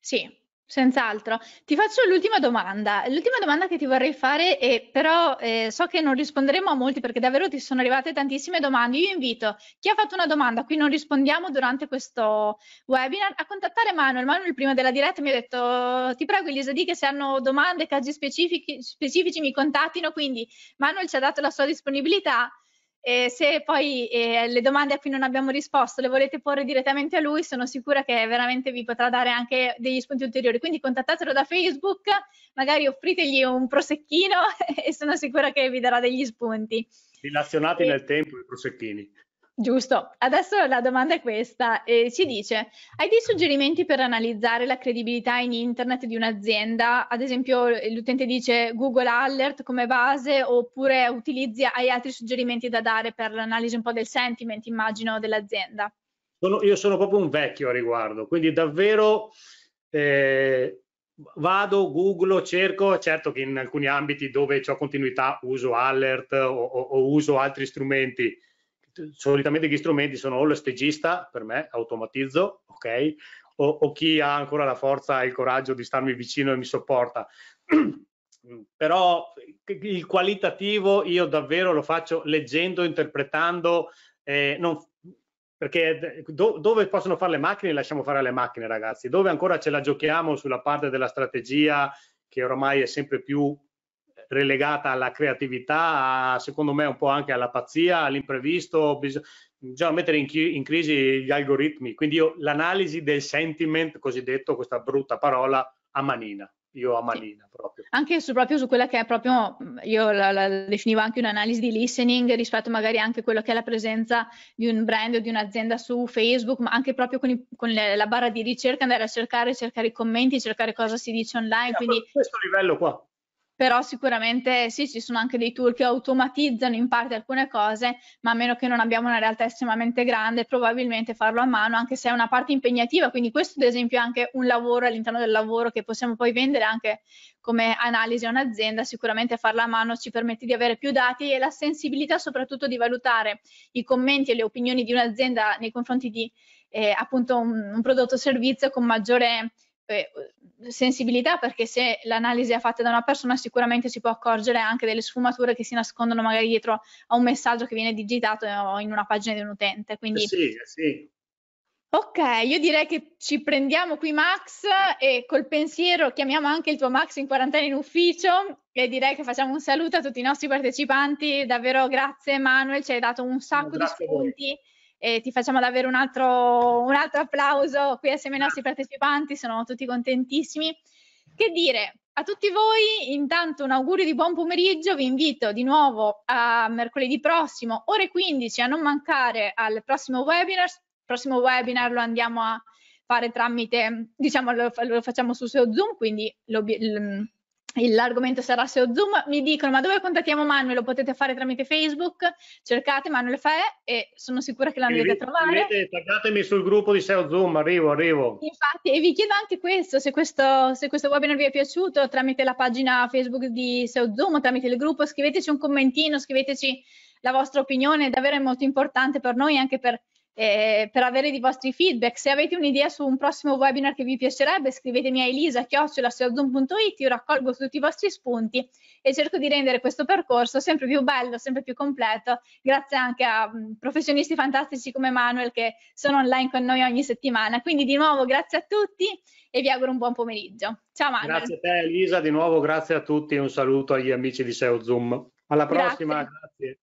Sì, Senz'altro. Ti faccio l'ultima domanda. L'ultima domanda che ti vorrei fare è, però eh, so che non risponderemo a molti perché davvero ti sono arrivate tantissime domande. Io invito chi ha fatto una domanda qui non rispondiamo durante questo webinar a contattare Manuel. Manuel prima della diretta mi ha detto ti prego Elisa di che se hanno domande, casi specifici, specifici mi contattino. Quindi Manuel ci ha dato la sua disponibilità e se poi eh, le domande a cui non abbiamo risposto le volete porre direttamente a lui, sono sicura che veramente vi potrà dare anche degli spunti ulteriori. Quindi contattatelo da Facebook, magari offritegli un prosecchino e sono sicura che vi darà degli spunti. Rilazionati e... nel tempo i prosecchini. Giusto. Adesso la domanda è questa. Eh, ci mm. dice, hai dei suggerimenti per analizzare la credibilità in internet di un'azienda? Ad esempio, l'utente dice Google Alert come base oppure utilizzi, hai altri suggerimenti da dare per l'analisi un po' del sentiment, immagino, dell'azienda? Sono, io sono proprio un vecchio a riguardo, quindi davvero eh, vado, googlo, cerco, certo che in alcuni ambiti dove ho continuità uso Alert o, o, o uso altri strumenti, solitamente gli strumenti sono o lo stagista, per me, automatizzo, ok? O, o, chi ha ancora la forza e il coraggio di starmi vicino e mi sopporta. Però eh, il qualitativo io davvero lo faccio leggendo, interpretando, eh, non, perché eh, do, dove possono fare le macchine lasciamo fare alle macchine ragazzi, dove ancora ce la giochiamo sulla parte della strategia che oramai è sempre più relegata alla creatività, secondo me un po' anche alla pazzia, all'imprevisto, bisogna mettere in, chi- in, crisi gli algoritmi. Quindi io l'analisi del sentiment, cosiddetto, questa brutta parola, a manina. Io a manina sì. proprio. Anche su, proprio su quella che è proprio, mm, io la, la definivo anche un'analisi di listening rispetto magari anche a quello che è la presenza di un brand o di un'azienda su Facebook, ma anche proprio con, i, con le, la barra di ricerca, andare a cercare, cercare i commenti, cercare cosa si dice online. Sì, eh, quindi... Questo livello qua però sicuramente sì, ci sono anche dei tool che automatizzano in parte alcune cose, ma a meno che non abbiamo una realtà estremamente grande, probabilmente farlo a mano, anche se è una parte impegnativa, quindi questo ad esempio è anche un lavoro all'interno del lavoro che possiamo poi vendere anche come analisi a un'azienda, sicuramente farlo a mano ci permette di avere più dati e la sensibilità soprattutto di valutare i commenti e le opinioni di un'azienda nei confronti di eh, appunto un, un prodotto o servizio con maggiore eh, sensibilità perché se l'analisi è fatta da una persona sicuramente si può accorgere anche delle sfumature che si nascondono magari dietro a un messaggio che viene digitato eh, in una pagina di un utente. Eh quindi... Eh sì, sì. Ok, io direi che ci prendiamo qui Max e col pensiero chiamiamo anche il tuo Max in quarantena in ufficio e direi che facciamo un saluto a tutti i nostri partecipanti. Davvero grazie Manuel, ci hai dato un sacco grazie di spunti e ti facciamo davvero un altro, un altro applauso qui assieme ai nostri partecipanti, sono tutti contentissimi. Che dire, a tutti voi intanto un augurio di buon pomeriggio, vi invito di nuovo a mercoledì prossimo, ore 15, a non mancare al prossimo webinar, il prossimo webinar lo andiamo a fare tramite, diciamo lo, lo facciamo su Zoom, quindi lo, l'argomento sarà SEO Zoom, mi dicono ma dove contattiamo Manuel? Lo potete fare tramite Facebook, cercate Manuel Fae e sono sicura che l'andrete a trovare. Vedete, taggatemi sul gruppo di SEO Zoom, arrivo, arrivo. Infatti, e vi chiedo anche questo se, questo, se questo webinar vi è piaciuto, tramite la pagina Facebook di SEO Zoom, tramite il gruppo, scriveteci un commentino, scriveteci la vostra opinione, è davvero molto importante per noi anche per eh, per avere i vostri feedback. Se avete un'idea su un prossimo webinar che vi piacerebbe, scrivetemi a Elisa, elisa.it, io raccolgo tutti i vostri spunti e cerco di rendere questo percorso sempre più bello, sempre più completo, grazie anche a mm, professionisti fantastici come Manuel che sono online con noi ogni settimana. Quindi di nuovo grazie a tutti e vi auguro un buon pomeriggio. Ciao Manuel. Grazie a te Elisa, di nuovo grazie a tutti e un saluto agli amici di SEO Zoom. Alla prossima, grazie. grazie.